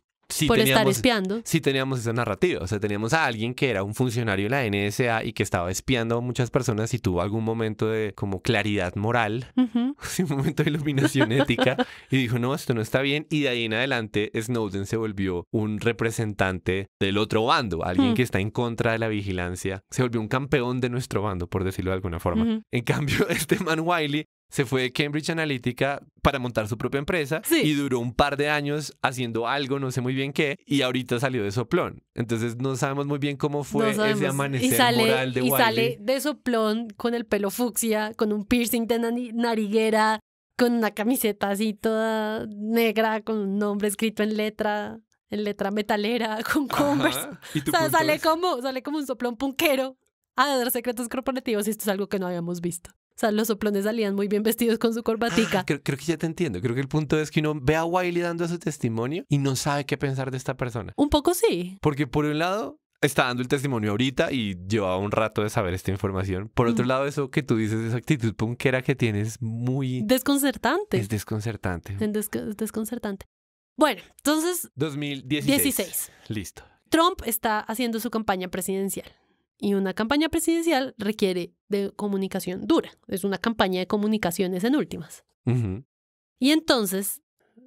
por estar espiando. Sí teníamos esa narrativa, o sea, teníamos a alguien que era un funcionario de la NSA y que estaba espiando a muchas personas y tuvo algún momento de como claridad moral, <laughs> un momento de iluminación <laughs> ética y dijo, no, esto no está bien y de ahí en adelante Snowden se volvió un representante del otro bando, alguien mm. que está en contra de la vigilancia, se volvió un campeón de nuestro bando, por decirlo de alguna forma. En cambio, <laughs> este man Wiley se fue de Cambridge Analytica para montar su propia empresa y duró un par de años haciendo algo, no sé muy bien qué, y ahorita salió de soplón. Entonces no sabemos muy bien cómo fue ese amanecer moral de Y sale de soplón con el pelo fucsia, con un piercing de nariguera, con una camiseta así toda negra, con un nombre escrito en letra en letra metalera, <laughs> con Converse. o sea, sale como, sale como un soplón punquero a dar secretos corporativos y esto es algo que no habíamos visto los soplones salían muy bien vestidos con su corbatica. Ah, creo, que ya te entiendo. Creo que el punto es que uno ve a Wiley dando su testimonio y no sabe qué pensar de esta persona. Un poco sí. Porque por un lado, está dando el testimonio ahorita y lleva un rato de saber esta información. Por otro lado, eso que tú dices, esa actitud punkera que tienes muy... Desconcertante. Es desconcertante. Es, desconcertante. Bueno, entonces... 2016. Listo. Trump está haciendo su campaña presidencial. Y una campaña presidencial requiere de comunicación dura. Es una campaña de comunicaciones en últimas. Y entonces,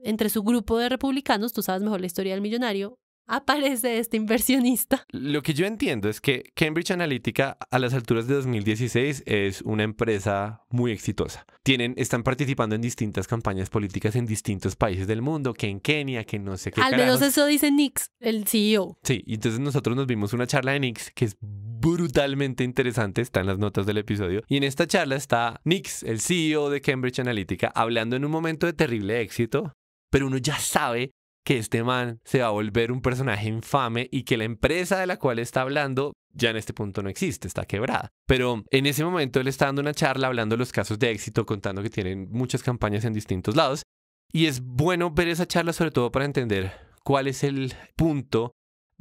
entre su grupo de republicanos, tú sabes mejor la historia del millonario, aparece este inversionista. Lo que yo entiendo es que Cambridge Analytica a las alturas de 2016 es una empresa muy exitosa. Tienen, están participando en distintas campañas políticas en distintos países del mundo, que en Kenia, que no sé qué. Al menos eso dice Nix, el CEO. Sí, y entonces nosotros nos vimos una charla de Nix que es brutalmente interesante, está en las notas del episodio. Y en esta charla está Nix, el CEO de Cambridge Analytica, hablando en un momento de terrible éxito, pero uno ya sabe que este man se va a volver un personaje infame y que la empresa de la cual está hablando ya en este punto no existe, está quebrada. Pero en ese momento él está dando una charla hablando de los casos de éxito, contando que tienen muchas campañas en distintos lados. Y es bueno ver esa charla sobre todo para entender cuál es el punto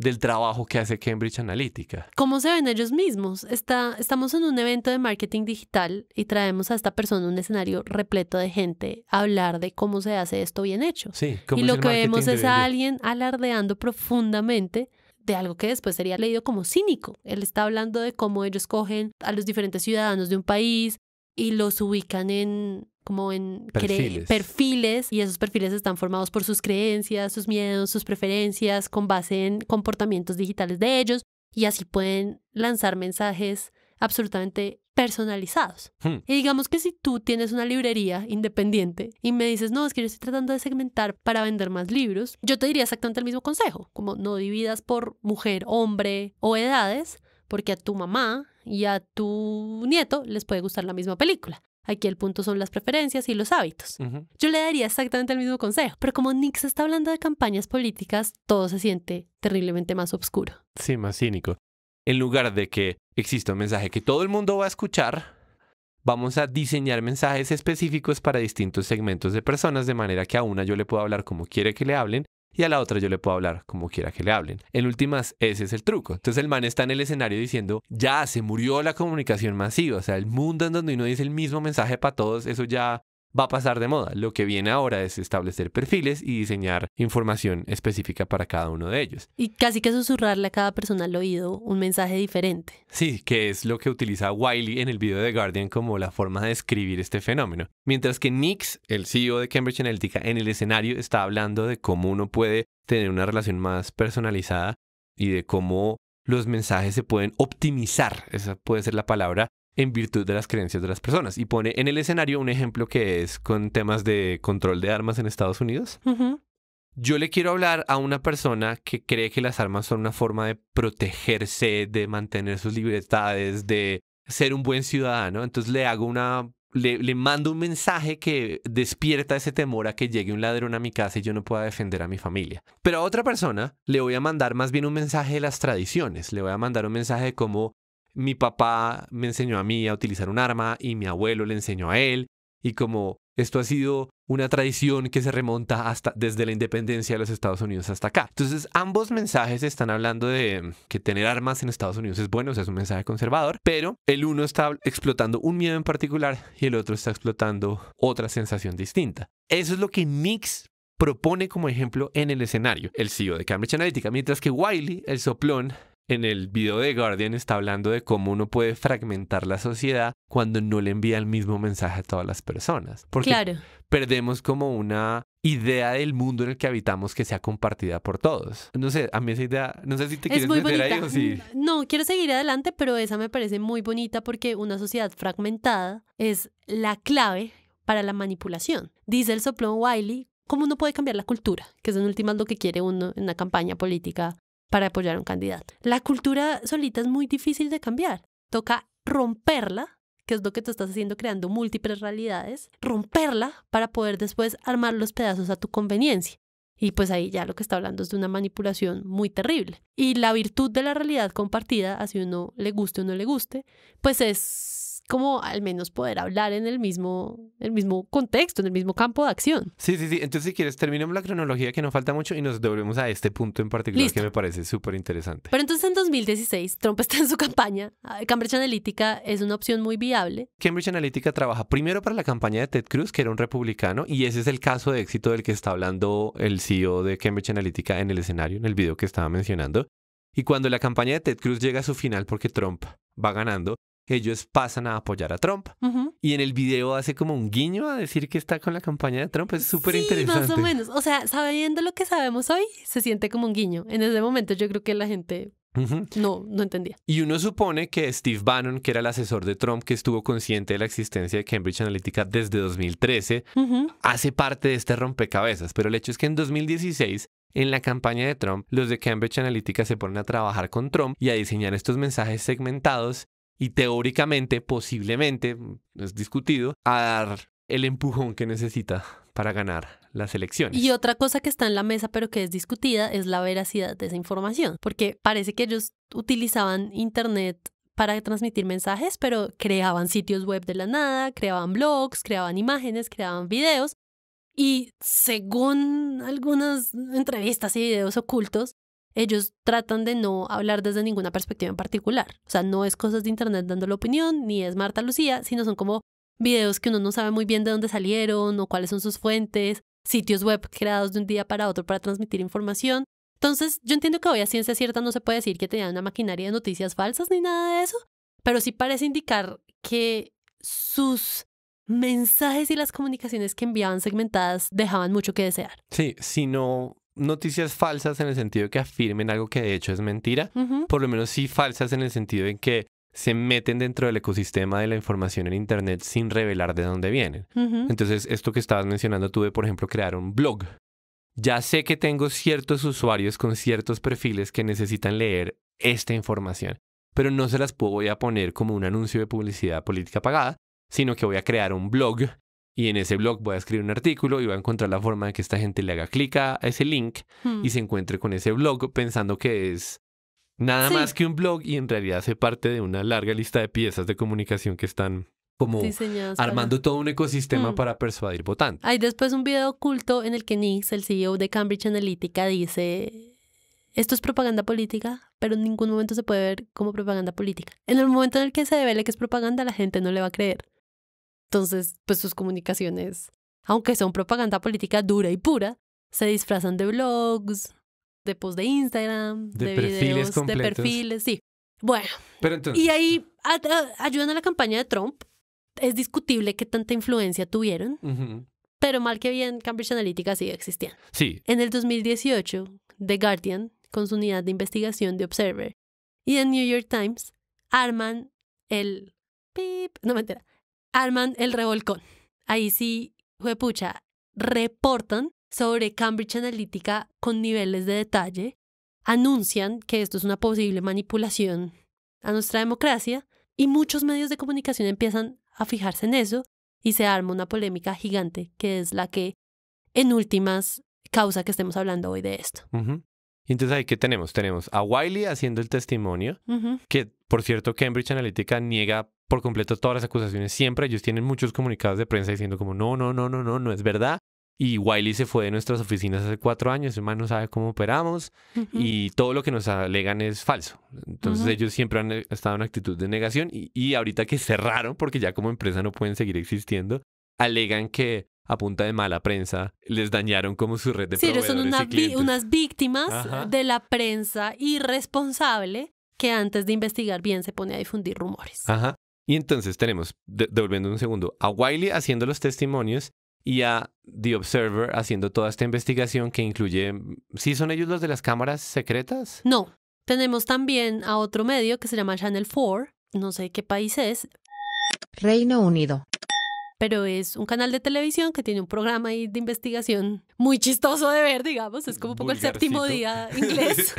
del trabajo que hace Cambridge Analytica. ¿Cómo se ven ellos mismos? Está, estamos en un evento de marketing digital y traemos a esta persona un escenario repleto de gente a hablar de cómo se hace esto bien hecho. Sí, y lo que vemos es a alguien alardeando profundamente de algo que después sería leído como cínico. Él está hablando de cómo ellos cogen a los diferentes ciudadanos de un país y los ubican en como en perfiles. y esos perfiles están formados por sus creencias, sus miedos, sus preferencias, con base en comportamientos digitales de ellos y así pueden lanzar mensajes absolutamente personalizados. Hmm. Y digamos que si tú tienes una librería independiente y me dices, no, es que yo estoy tratando de segmentar para vender más libros, yo te diría exactamente el mismo consejo, como no dividas por mujer, hombre o edades, porque a tu mamá y a tu nieto les puede gustar la misma película. Aquí el punto son las preferencias y los hábitos. Yo le daría exactamente el mismo consejo, pero como Nick se está hablando de campañas políticas, todo se siente terriblemente más oscuro. Sí, más cínico. En lugar de que exista un mensaje que todo el mundo va a escuchar, vamos a diseñar mensajes específicos para distintos segmentos de personas, de manera que a una yo le pueda hablar como quiere que le hablen y a la otra yo le puedo hablar como quiera que le hablen. En últimas, ese es el truco. Entonces el man está en el escenario diciendo, ya se murió la comunicación masiva, o sea, el mundo en donde uno dice el mismo mensaje para todos, eso ya va a pasar de moda. Lo que viene ahora es establecer perfiles y diseñar información específica para cada uno de ellos. Y casi que susurrarle a cada persona al oído un mensaje diferente. Sí, que es lo que utiliza Wiley en el video de Guardian como la forma de describir este fenómeno. Mientras que Nix, el CEO de Cambridge Analytica, en el escenario está hablando de cómo uno puede tener una relación más personalizada y de cómo los mensajes se pueden optimizar, esa puede ser la palabra, en virtud de las creencias de las personas. Y pone en el escenario un ejemplo que es con temas de control de armas en Estados Unidos. Yo le quiero hablar a una persona que cree que las armas son una forma de protegerse, de mantener sus libertades, de ser un buen ciudadano. Entonces le hago una... Le, le mando un mensaje que despierta ese temor a que llegue un ladrón a mi casa y yo no pueda defender a mi familia. Pero a otra persona le voy a mandar más bien un mensaje de las tradiciones. Le voy a mandar un mensaje de cómo mi papá me enseñó a mí a utilizar un arma y mi abuelo le enseñó a él. Y como esto ha sido una tradición que se remonta hasta desde la independencia de los Estados Unidos hasta acá. Entonces, ambos mensajes están hablando de que tener armas en Estados Unidos es bueno, o sea, es un mensaje conservador, pero el uno está explotando un miedo en particular y el otro está explotando otra sensación distinta. Eso es lo que Nix propone como ejemplo en el escenario, el CEO de Cambridge Analytica, mientras que Wiley, el soplón, en el video de Guardian está hablando de cómo uno puede fragmentar la sociedad cuando no le envía el mismo mensaje a todas las personas. Porque perdemos como una idea del mundo en el que habitamos que sea compartida por todos. No sé, a mí esa idea, no sé si te quieres muy ahí No, quiero seguir adelante, pero esa me parece muy bonita porque una sociedad fragmentada es la clave para la manipulación. Dice el soplón Wiley, ¿cómo uno puede cambiar la cultura? Que es en últimas lo que quiere uno en una campaña política para apoyar a un candidato. La cultura solita es muy difícil de cambiar. Toca romperla, que es lo que tú estás haciendo creando múltiples realidades, romperla para poder después armar los pedazos a tu conveniencia. Y pues ahí ya lo que está hablando es de una manipulación muy terrible. Y la virtud de la realidad compartida, así uno le guste o no le guste, pues es como al menos poder hablar en el mismo, el mismo contexto, en el mismo campo de acción. Sí, sí, sí. Entonces, si quieres, terminemos la cronología que nos falta mucho y nos devolvemos a este punto en particular que me parece súper interesante. Pero entonces, en 2016, Trump <laughs> está en su campaña. Cambridge Analytica es una opción muy viable. Cambridge Analytica trabaja primero para la campaña de Ted Cruz, que era un republicano, y ese es el caso de éxito del que está hablando el CEO de Cambridge Analytica en el escenario, en el video que estaba mencionando. Y cuando la campaña de Ted Cruz llega a su final porque Trump va ganando, ellos pasan a apoyar a Trump. Y en el video hace como un guiño a decir que está con la campaña de Trump. Es súper sí, interesante. Más o menos. O sea, sabiendo lo que sabemos hoy, se siente como un guiño. En ese momento yo creo que la gente No, no entendía. Y uno supone que Steve Bannon, que era el asesor de Trump, que estuvo consciente de la existencia de Cambridge Analytica desde 2013, hace parte de este rompecabezas. Pero el hecho es que en 2016, en la campaña de Trump, los de Cambridge Analytica se ponen a trabajar con Trump y a diseñar estos mensajes segmentados y teóricamente, posiblemente, mm, es discutido, a dar el empujón que necesita para ganar las elecciones. Y otra cosa que está en la mesa pero que es discutida es la veracidad de esa información, porque parece que ellos utilizaban Internet para transmitir mensajes, pero creaban sitios web de la nada, creaban blogs, creaban imágenes, creaban videos. Y según algunas entrevistas y videos ocultos, ellos tratan de no hablar desde ninguna perspectiva en particular. O sea, no es cosas de internet dando la opinión, ni es Marta Lucía, sino son como videos que uno no sabe muy bien de dónde salieron o cuáles son sus fuentes, sitios web creados de un día para otro para transmitir información. Entonces, yo entiendo que hoy a ciencia cierta no se puede decir que tenían una maquinaria de noticias falsas ni nada de eso, pero sí parece indicar que sus mensajes y las comunicaciones que enviaban segmentadas dejaban mucho que desear. Sí, si no noticias falsas en el sentido de que afirmen algo que de hecho es mentira, por lo menos sí falsas en el sentido en que se meten dentro del ecosistema de la información en Internet sin revelar de dónde vienen. Entonces, esto que estabas mencionando, tuve, por ejemplo, crear un blog. Ya sé que tengo ciertos usuarios con ciertos perfiles que necesitan leer esta información, pero no se las voy a poner como un anuncio de publicidad política pagada, sino que voy a crear un blog y en ese blog voy a escribir un artículo y voy a encontrar la forma de que esta gente le haga clic a ese link y hmm. se encuentre con ese blog pensando que es nada más que un blog y en realidad hace parte de una larga lista de piezas de comunicación que están como armando todo un ecosistema hmm. para persuadir votantes. Hay después un video oculto en el que Nix, el CEO de Cambridge Analytica, dice, esto es propaganda política, pero en ningún momento se puede ver como propaganda política. En el momento en el que se revele que es propaganda, la gente no le va a creer. Entonces, pues sus comunicaciones, aunque son propaganda política dura y pura, se disfrazan de blogs, de posts de Instagram, de, perfiles videos, de perfiles, sí. Bueno, y ahí eh. ayudan a la campaña de Trump. Es discutible qué tanta influencia tuvieron, pero mal que bien Cambridge Analytica sí existiendo. Sí. En el 2018, The Guardian, con su unidad de investigación de Observer, y en New York Times arman el pip, no me entera, arman el revolcón. Ahí sí, juepucha, reportan sobre Cambridge Analytica con niveles de detalle, anuncian que esto es una posible manipulación a nuestra democracia y muchos medios de comunicación empiezan a fijarse en eso y se arma una polémica gigante que es la que en últimas causa que estemos hablando hoy de esto y Entonces ahí que tenemos, tenemos a Wiley haciendo el testimonio, que por cierto Cambridge Analytica niega por completo todas las acusaciones siempre, ellos tienen muchos comunicados de prensa diciendo como no, no, no, no, no, no es verdad. Y Wiley se fue de nuestras oficinas hace cuatro años, hermano, no sabe cómo operamos y todo lo que nos alegan es falso. Entonces ellos siempre han eh, estado en actitud de negación y ahorita que cerraron, porque ya como empresa no pueden seguir existiendo, alegan que a punta de mala prensa, les dañaron como su red de sí, son unas víctimas de la prensa irresponsable que antes de investigar bien se pone a difundir rumores. Ajá. Y entonces tenemos, devolviendo un segundo, a Wiley haciendo los testimonios y a The Observer haciendo toda esta investigación que incluye, ¿sí son ellos los de las cámaras secretas? No. Tenemos también a otro medio que se llama Channel 4, no sé qué país es. Reino Unido pero es un canal de televisión que tiene un programa de investigación muy chistoso de ver, digamos, es como un poco el séptimo día <laughs> inglés.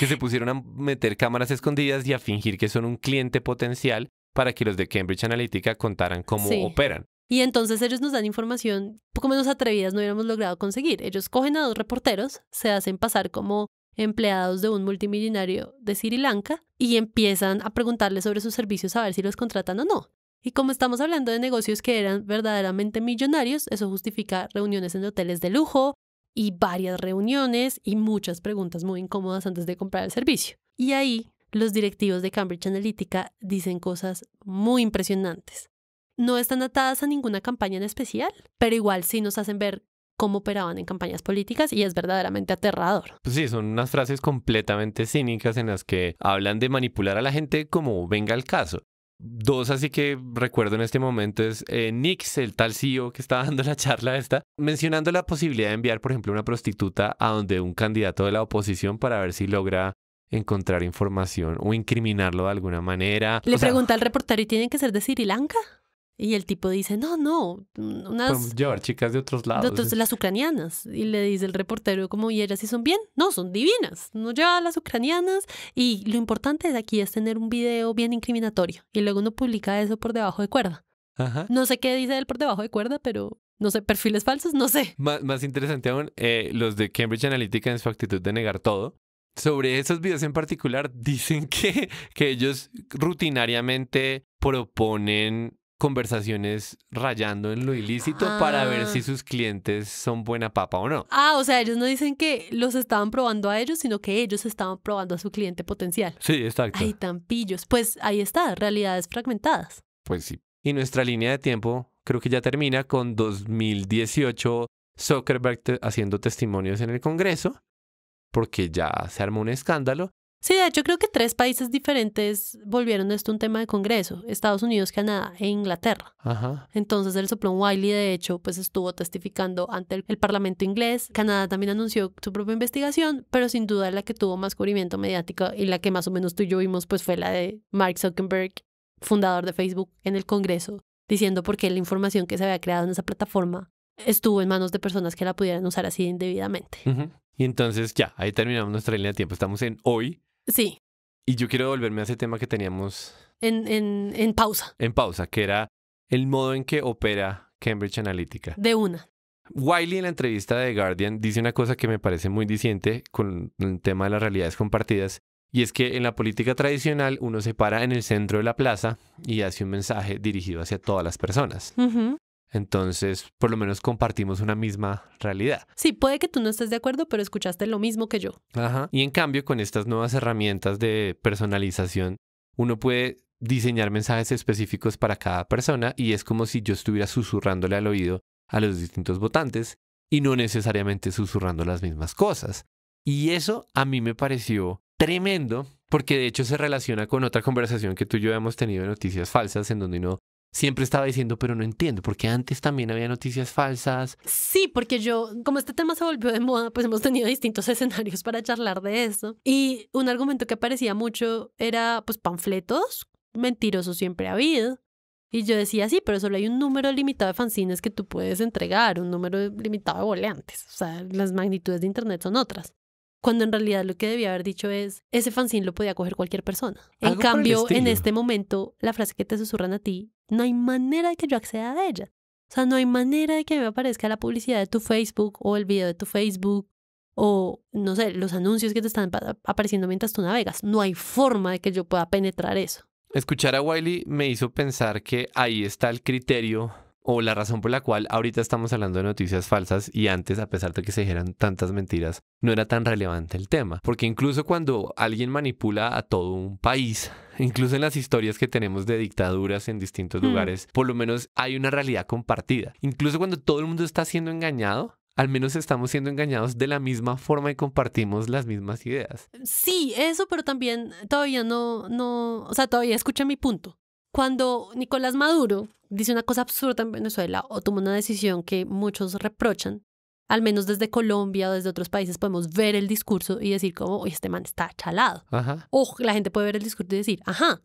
que se pusieron a meter cámaras escondidas y a fingir que son un cliente potencial para que los de Cambridge Analytica contaran cómo operan. Y entonces ellos nos dan información poco menos atrevidas no hubiéramos logrado conseguir. Ellos cogen a dos reporteros, se hacen pasar como empleados de un multimillonario de Sri Lanka y empiezan a preguntarles sobre sus servicios a ver si los contratan o no. Y como estamos hablando de negocios que eran verdaderamente millonarios, eso justifica reuniones en hoteles de lujo y varias reuniones y muchas preguntas muy incómodas antes de comprar el servicio. Y ahí los directivos de Cambridge Analytica dicen cosas muy impresionantes. No están atadas a ninguna campaña en especial, pero igual sí nos hacen ver cómo operaban en campañas políticas y es verdaderamente aterrador. Pues sí, son unas frases completamente cínicas en las que hablan de manipular a la gente como venga el caso. Dos, así que recuerdo en este momento es eh, Nix, el tal CEO que estaba <laughs> dando la charla esta, mencionando la posibilidad de enviar, por ejemplo, una prostituta a donde un candidato de la oposición para ver si logra encontrar información o incriminarlo de alguna manera. Le pregunta al reportero, ¿y tienen que ser de Sri Lanka? Y el tipo dice, no, no, mm, unas... llevar chicas de otros lados. entonces las ucranianas. Y le dice el reportero, como, ¿y ellas sí son bien? No, son divinas. No lleva las ucranianas. Y lo importante de aquí es tener un video bien incriminatorio. Y luego uno publica eso por debajo de cuerda. No sé qué dice él por debajo de cuerda, pero no sé, perfiles falsos, no sé. Más, más interesante aún, eh, los de Cambridge Analytica en su actitud de negar todo. Sobre esos videos en particular, dicen <laughs> que, que ellos rutinariamente proponen conversaciones rayando en lo ilícito para ver ah. si sus clientes son buena papa o no. Ah, o sea, ellos no dicen que los estaban probando a ellos, sino que ellos estaban probando a su cliente potencial. Sí, exacto. Ay, tan Pues ahí está, realidades fragmentadas. Pues sí. Y nuestra línea de tiempo creo que ya termina con 2018 Zuckerberg haciendo testimonios en el Congreso, porque ya se armó un escándalo Sí, de hecho creo que tres países diferentes volvieron a esto un tema de Congreso, Estados Unidos, Canadá e Inglaterra. Ajá. Entonces el soplón Wiley de hecho pues estuvo testificando ante el, Parlamento inglés. Canadá también anunció su propia investigación, pero sin duda la que tuvo más cubrimiento mediático y la que más o menos tú y yo vimos pues fue la de Mark Zuckerberg, fundador de Facebook, en el Congreso, diciendo por qué la información que se había creado en esa plataforma estuvo en manos de personas que la pudieran usar así indebidamente. Y entonces ya, ahí terminamos nuestra línea de tiempo. Estamos en hoy, Sí. Y yo quiero volverme a ese tema que teníamos. En, pausa. En pausa, que era el modo en que opera Cambridge Analytica. De una. Wiley en la entrevista de The Guardian dice una cosa que me parece muy disidente con el tema de las realidades compartidas, y es que en la política tradicional uno se para en el centro de la plaza y hace un mensaje dirigido hacia todas las personas. Entonces, por lo menos compartimos una misma realidad. Sí, puede que tú no estés de acuerdo, pero escuchaste lo mismo que yo. Ajá. Y en cambio, con estas nuevas herramientas de personalización, uno puede diseñar mensajes específicos para cada persona y es como si yo estuviera susurrándole al oído a los distintos votantes y no necesariamente susurrando las mismas cosas. Y eso a mí me pareció tremendo porque de hecho se relaciona con otra conversación que tú y yo hemos tenido de Noticias Falsas en donde uno siempre estaba diciendo, pero no entiendo, porque antes también había noticias falsas. Sí, porque yo, como este tema se volvió de moda, pues hemos tenido distintos <laughs> escenarios para charlar de eso. Y un argumento que aparecía mucho era, pues, panfletos mentirosos siempre ha habido. Y yo decía, sí, pero solo hay un número limitado de fanzines que tú puedes entregar, un número limitado de volantes. O sea, las magnitudes de Internet son otras cuando en realidad lo que debía haber dicho es, ese fanzine lo podía coger cualquier persona. En cambio, en este momento, la frase que te susurran a ti, no hay manera de que yo acceda a ella. O sea, no hay manera de que me aparezca la publicidad de tu Facebook o el video de tu Facebook o, no sé, los anuncios que te están apareciendo mientras tú navegas. No hay forma de que yo pueda penetrar eso. Escuchar a Wiley me hizo pensar que ahí está el criterio o la razón por la cual ahorita estamos hablando de noticias falsas y antes, a pesar de que se dijeran tantas mentiras, no era tan relevante el tema. Porque incluso cuando alguien manipula a todo un país, <laughs> incluso en las historias que tenemos de dictaduras en distintos hmm. lugares, por lo menos hay una realidad compartida. Incluso cuando todo el mundo está siendo engañado, al menos estamos siendo engañados de la misma forma y compartimos las mismas ideas. Sí, eso, pero también todavía no, no, o sea, todavía escucha mi punto. Cuando Nicolás Maduro dice una cosa absurda en Venezuela o toma una decisión que muchos reprochan, al menos desde Colombia o desde otros países podemos ver el discurso y decir como, oye, este man está chalado. O la gente puede ver el discurso y decir, ajá,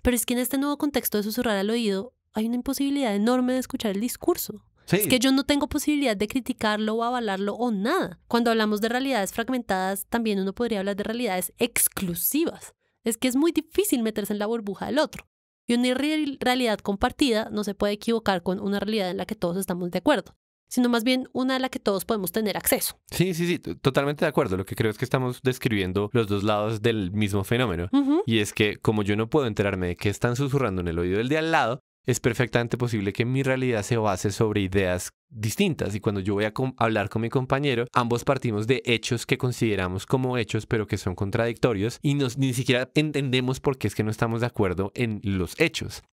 pero es que en este nuevo contexto de susurrar al oído hay una imposibilidad enorme de escuchar el discurso. Es que yo no tengo posibilidad de criticarlo o avalarlo o nada. Cuando hablamos de realidades fragmentadas, también uno podría hablar de realidades exclusivas. Es que es muy difícil meterse en la burbuja del otro. Y una realidad compartida no se puede equivocar con una realidad en la que todos estamos de acuerdo, sino más bien una a la que todos podemos tener acceso. Sí, sí, sí, totalmente de acuerdo. Lo que creo es que estamos describiendo los dos lados del mismo fenómeno. Y es que como yo no puedo enterarme de qué están susurrando en el oído del de al lado, es perfectamente posible que mi realidad se base sobre ideas distintas y cuando yo voy a hablar con mi compañero, ambos partimos de hechos que consideramos como hechos pero que son contradictorios y nos, ni siquiera entendemos por qué es que no estamos de acuerdo en los hechos.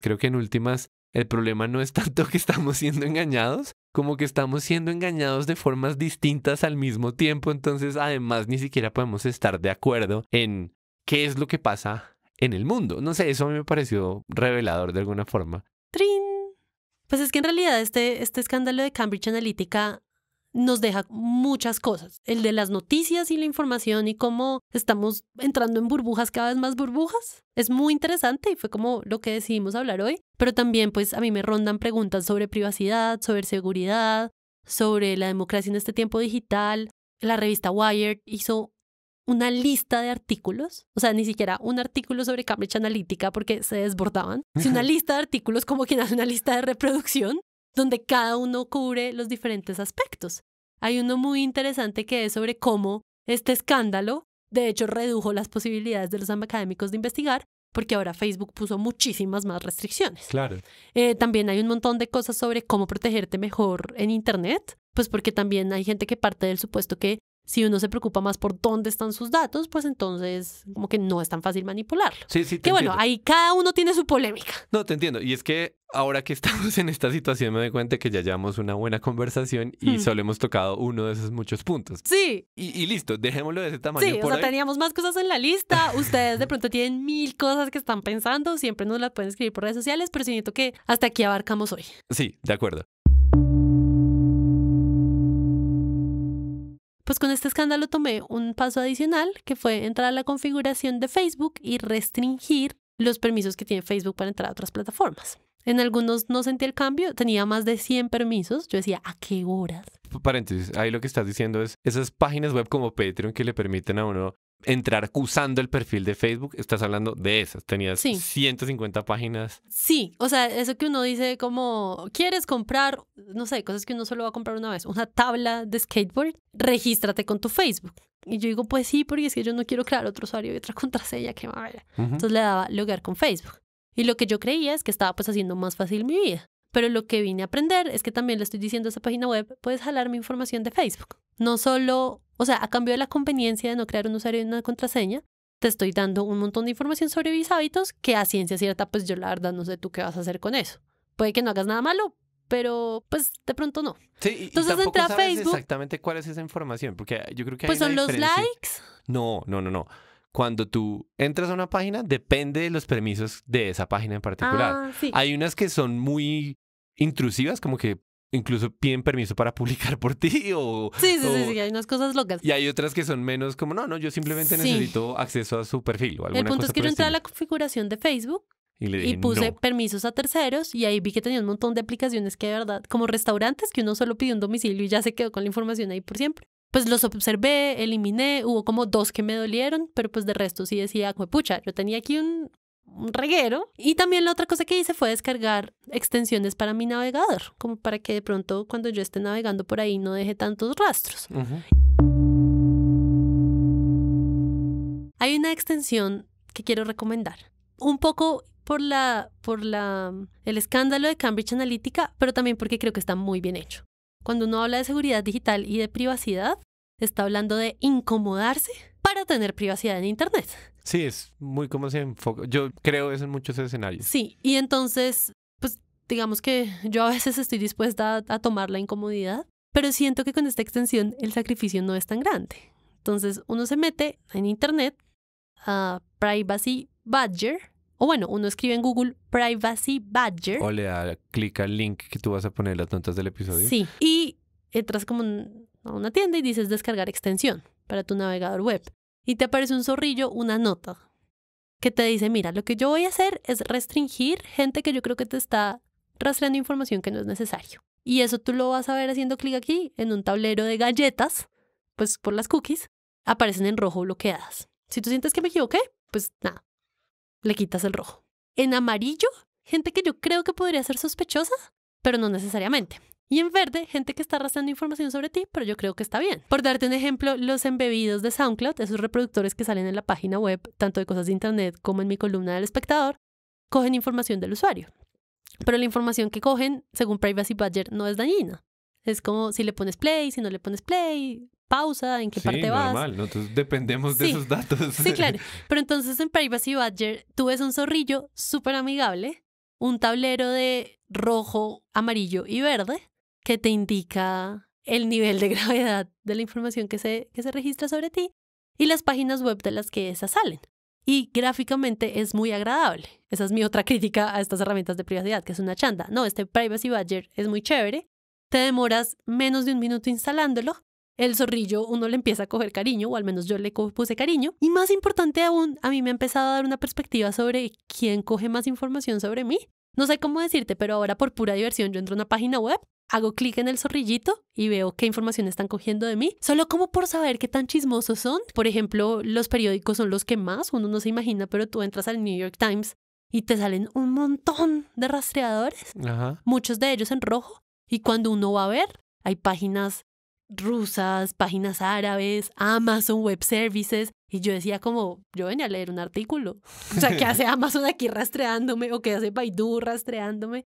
Creo que en últimas, el problema no es <laughs> tanto que estamos siendo engañados, como que estamos siendo engañados de formas distintas al mismo tiempo, entonces además ni siquiera podemos estar de acuerdo en qué es lo que pasa en el mundo. No sé, eso a mí me pareció revelador de alguna forma. ¡Trin! Pues es que en realidad este, este escándalo de Cambridge Analytica nos deja muchas cosas. El de las noticias y la información y cómo estamos entrando en burbujas, cada vez más burbujas. Es muy interesante y fue como lo que decidimos hablar hoy. Pero también pues a mí me rondan preguntas sobre privacidad, sobre seguridad, sobre la democracia en este tiempo digital. La revista Wired hizo una lista de artículos, o sea, ni siquiera un artículo sobre Cambridge Analytica porque se desbordaban, sino una lista de artículos como quien hace una lista de reproducción donde cada uno cubre los diferentes aspectos. Hay uno muy interesante que es sobre cómo este escándalo, de hecho, redujo las posibilidades de los académicos de investigar, porque ahora Facebook puso muchísimas más restricciones. Claro. Eh, también hay un montón de cosas sobre cómo protegerte mejor en Internet, pues porque también hay gente que parte del supuesto que si uno se preocupa más por dónde están sus datos, pues entonces como que no es tan fácil manipularlo. Sí, sí. Te que bueno, ahí cada uno tiene su polémica. No, te entiendo. Y es que ahora que estamos <laughs> en esta situación me doy cuenta que ya llevamos una buena conversación y hmm. solo hemos tocado uno de esos muchos puntos. Sí. Y, listo, dejémoslo de ese tamaño. Sí, por o sea, teníamos más cosas en la lista. <laughs> Ustedes de pronto tienen mil cosas que están pensando, siempre nos las pueden escribir por redes sociales, pero siento que hasta aquí abarcamos hoy. Sí, de acuerdo. Pues con este escándalo tomé un paso adicional que fue entrar a la configuración de Facebook y restringir los permisos que tiene Facebook para entrar a otras plataformas. En algunos no sentí el cambio, tenía más de 100 permisos. Yo decía, ¿a qué horas? Paréntesis, ahí lo que estás diciendo es esas páginas web como Patreon que le permiten a uno entrar usando el perfil de Facebook, estás hablando de esas. Tenías 150 páginas. Sí, o sea, eso que uno dice como, ¿quieres comprar, no sé, cosas que uno solo va a comprar una vez, una tabla de skateboard? Regístrate con tu Facebook. Y yo digo, pues sí, porque es que yo no quiero crear otro usuario y otra <laughs> contraseña, que vaya Entonces le daba lugar con Facebook. Y lo que yo creía es que estaba pues haciendo más fácil mi vida. Pero lo que vine a aprender es que también le estoy diciendo a esa página web, puedes jalar mi información de Facebook. No solo, o sea, a cambio de la conveniencia de no crear un usuario y una contraseña, te estoy dando un montón de información sobre mis hábitos que a ciencia cierta, pues yo la verdad no sé tú qué vas a hacer con eso. Puede que no hagas nada malo, pero pues de pronto no. Sí, y Entonces tampoco sabes Exactamente cuál es esa información, porque yo creo que... Hay pues son los likes. No, no, no, no cuando tú entras a una página, depende de los permisos de esa página en particular. Ah, hay unas que son muy intrusivas, como que incluso piden permiso para <laughs> publicar por ti o... Sí, sí, sí, hay unas cosas locas. Y hay otras que son menos como, no, no, yo simplemente necesito acceso a su perfil o alguna El punto es que yo entré a la configuración de Facebook y, puse permisos a terceros y ahí vi que tenía un montón de aplicaciones que de verdad, como restaurantes, que uno solo pidió un domicilio y ya se quedó con la información ahí por siempre pues los observé, eliminé, hubo como dos que me dolieron, pero pues de resto sí decía, pucha, yo tenía aquí un, reguero. Y también la otra cosa que hice fue descargar extensiones para mi navegador, como para que de pronto cuando yo esté navegando por ahí no deje tantos rastros. Hay una extensión que quiero recomendar. Un poco por la por la el escándalo de Cambridge Analytica, pero también porque creo que está muy bien hecho. Cuando uno habla de seguridad digital y de privacidad, está hablando de incomodarse para tener privacidad en Internet. Sí, es muy como se enfoca. Yo creo eso en muchos escenarios. Sí, y entonces, pues digamos que yo a veces estoy dispuesta a tomar la incomodidad, pero siento que con esta extensión el sacrificio no es tan grande. Entonces uno se mete en Internet a ah, Privacy Badger o bueno, uno escribe en Google Privacy Badger. O le da clic al link que tú vas a poner las notas del episodio. Sí. Y entras como a una tienda y dices descargar extensión para tu navegador web. Y te aparece un zorrillo, una nota que te dice, mira, lo que yo voy a hacer es restringir gente que yo creo que te está rastreando información que no es necesario. Y eso tú lo vas a ver haciendo clic aquí en un tablero de galletas, pues por las cookies, aparecen en rojo bloqueadas. Si tú sientes que me equivoqué, pues nada, le quitas el rojo. En amarillo, gente que yo creo que podría ser sospechosa, pero no necesariamente. Y en verde, gente que está rastreando información sobre ti, pero yo creo que está bien. Por darte un ejemplo, los embebidos de SoundCloud, esos reproductores que salen en la página web, tanto de cosas de Internet como en mi columna del espectador, cogen información del usuario. Pero la información que cogen, según Privacy Badger, no es dañina. Es como si le pones play, si no le pones play, pausa, en qué parte normal, vas. ¿no? nosotros dependemos de esos datos. Sí, claro. <laughs> Pero entonces en Privacy Badger tú ves un zorrillo súper amigable, un tablero de rojo, amarillo y verde que te indica el nivel de <laughs> gravedad de la información que se, que se registra sobre ti y las páginas web de las que esas salen. Y gráficamente es muy agradable. Esa es mi otra crítica a estas herramientas de privacidad, que es una chanda. No, este Privacy Badger es muy chévere. Te demoras menos de un minuto instalándolo el zorrillo uno le empieza a coger cariño, o al menos yo le puse cariño. Y más importante aún, a mí me ha empezado a dar una perspectiva sobre quién coge más información sobre mí. No sé cómo decirte, pero ahora por pura diversión yo entro a una página web, hago clic en el zorrillito y veo qué información están cogiendo de mí, solo como por saber qué tan chismosos son. Por ejemplo, los periódicos son los que más uno no se imagina, pero tú entras al New York Times y te salen un montón de rastreadores, muchos de ellos en rojo, y cuando uno va a ver, hay páginas rusas, páginas árabes, Amazon Web Services. Y yo decía como, yo venía a leer un artículo. O sea, ¿qué <laughs> hace Amazon aquí rastreándome? ¿O qué hace Baidu rastreándome?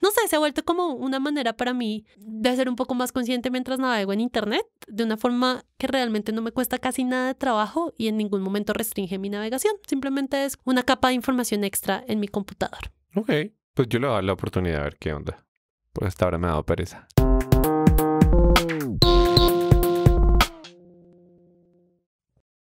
No sé, se ha vuelto como una manera para mí de ser un poco más consciente mientras navego en Internet, de una forma que realmente no me cuesta casi nada de trabajo y en ningún momento restringe mi navegación. Simplemente es una capa de información extra en mi computador. Ok, pues yo le voy a dar la oportunidad a ver qué onda. Pues hasta ahora me ha dado pereza.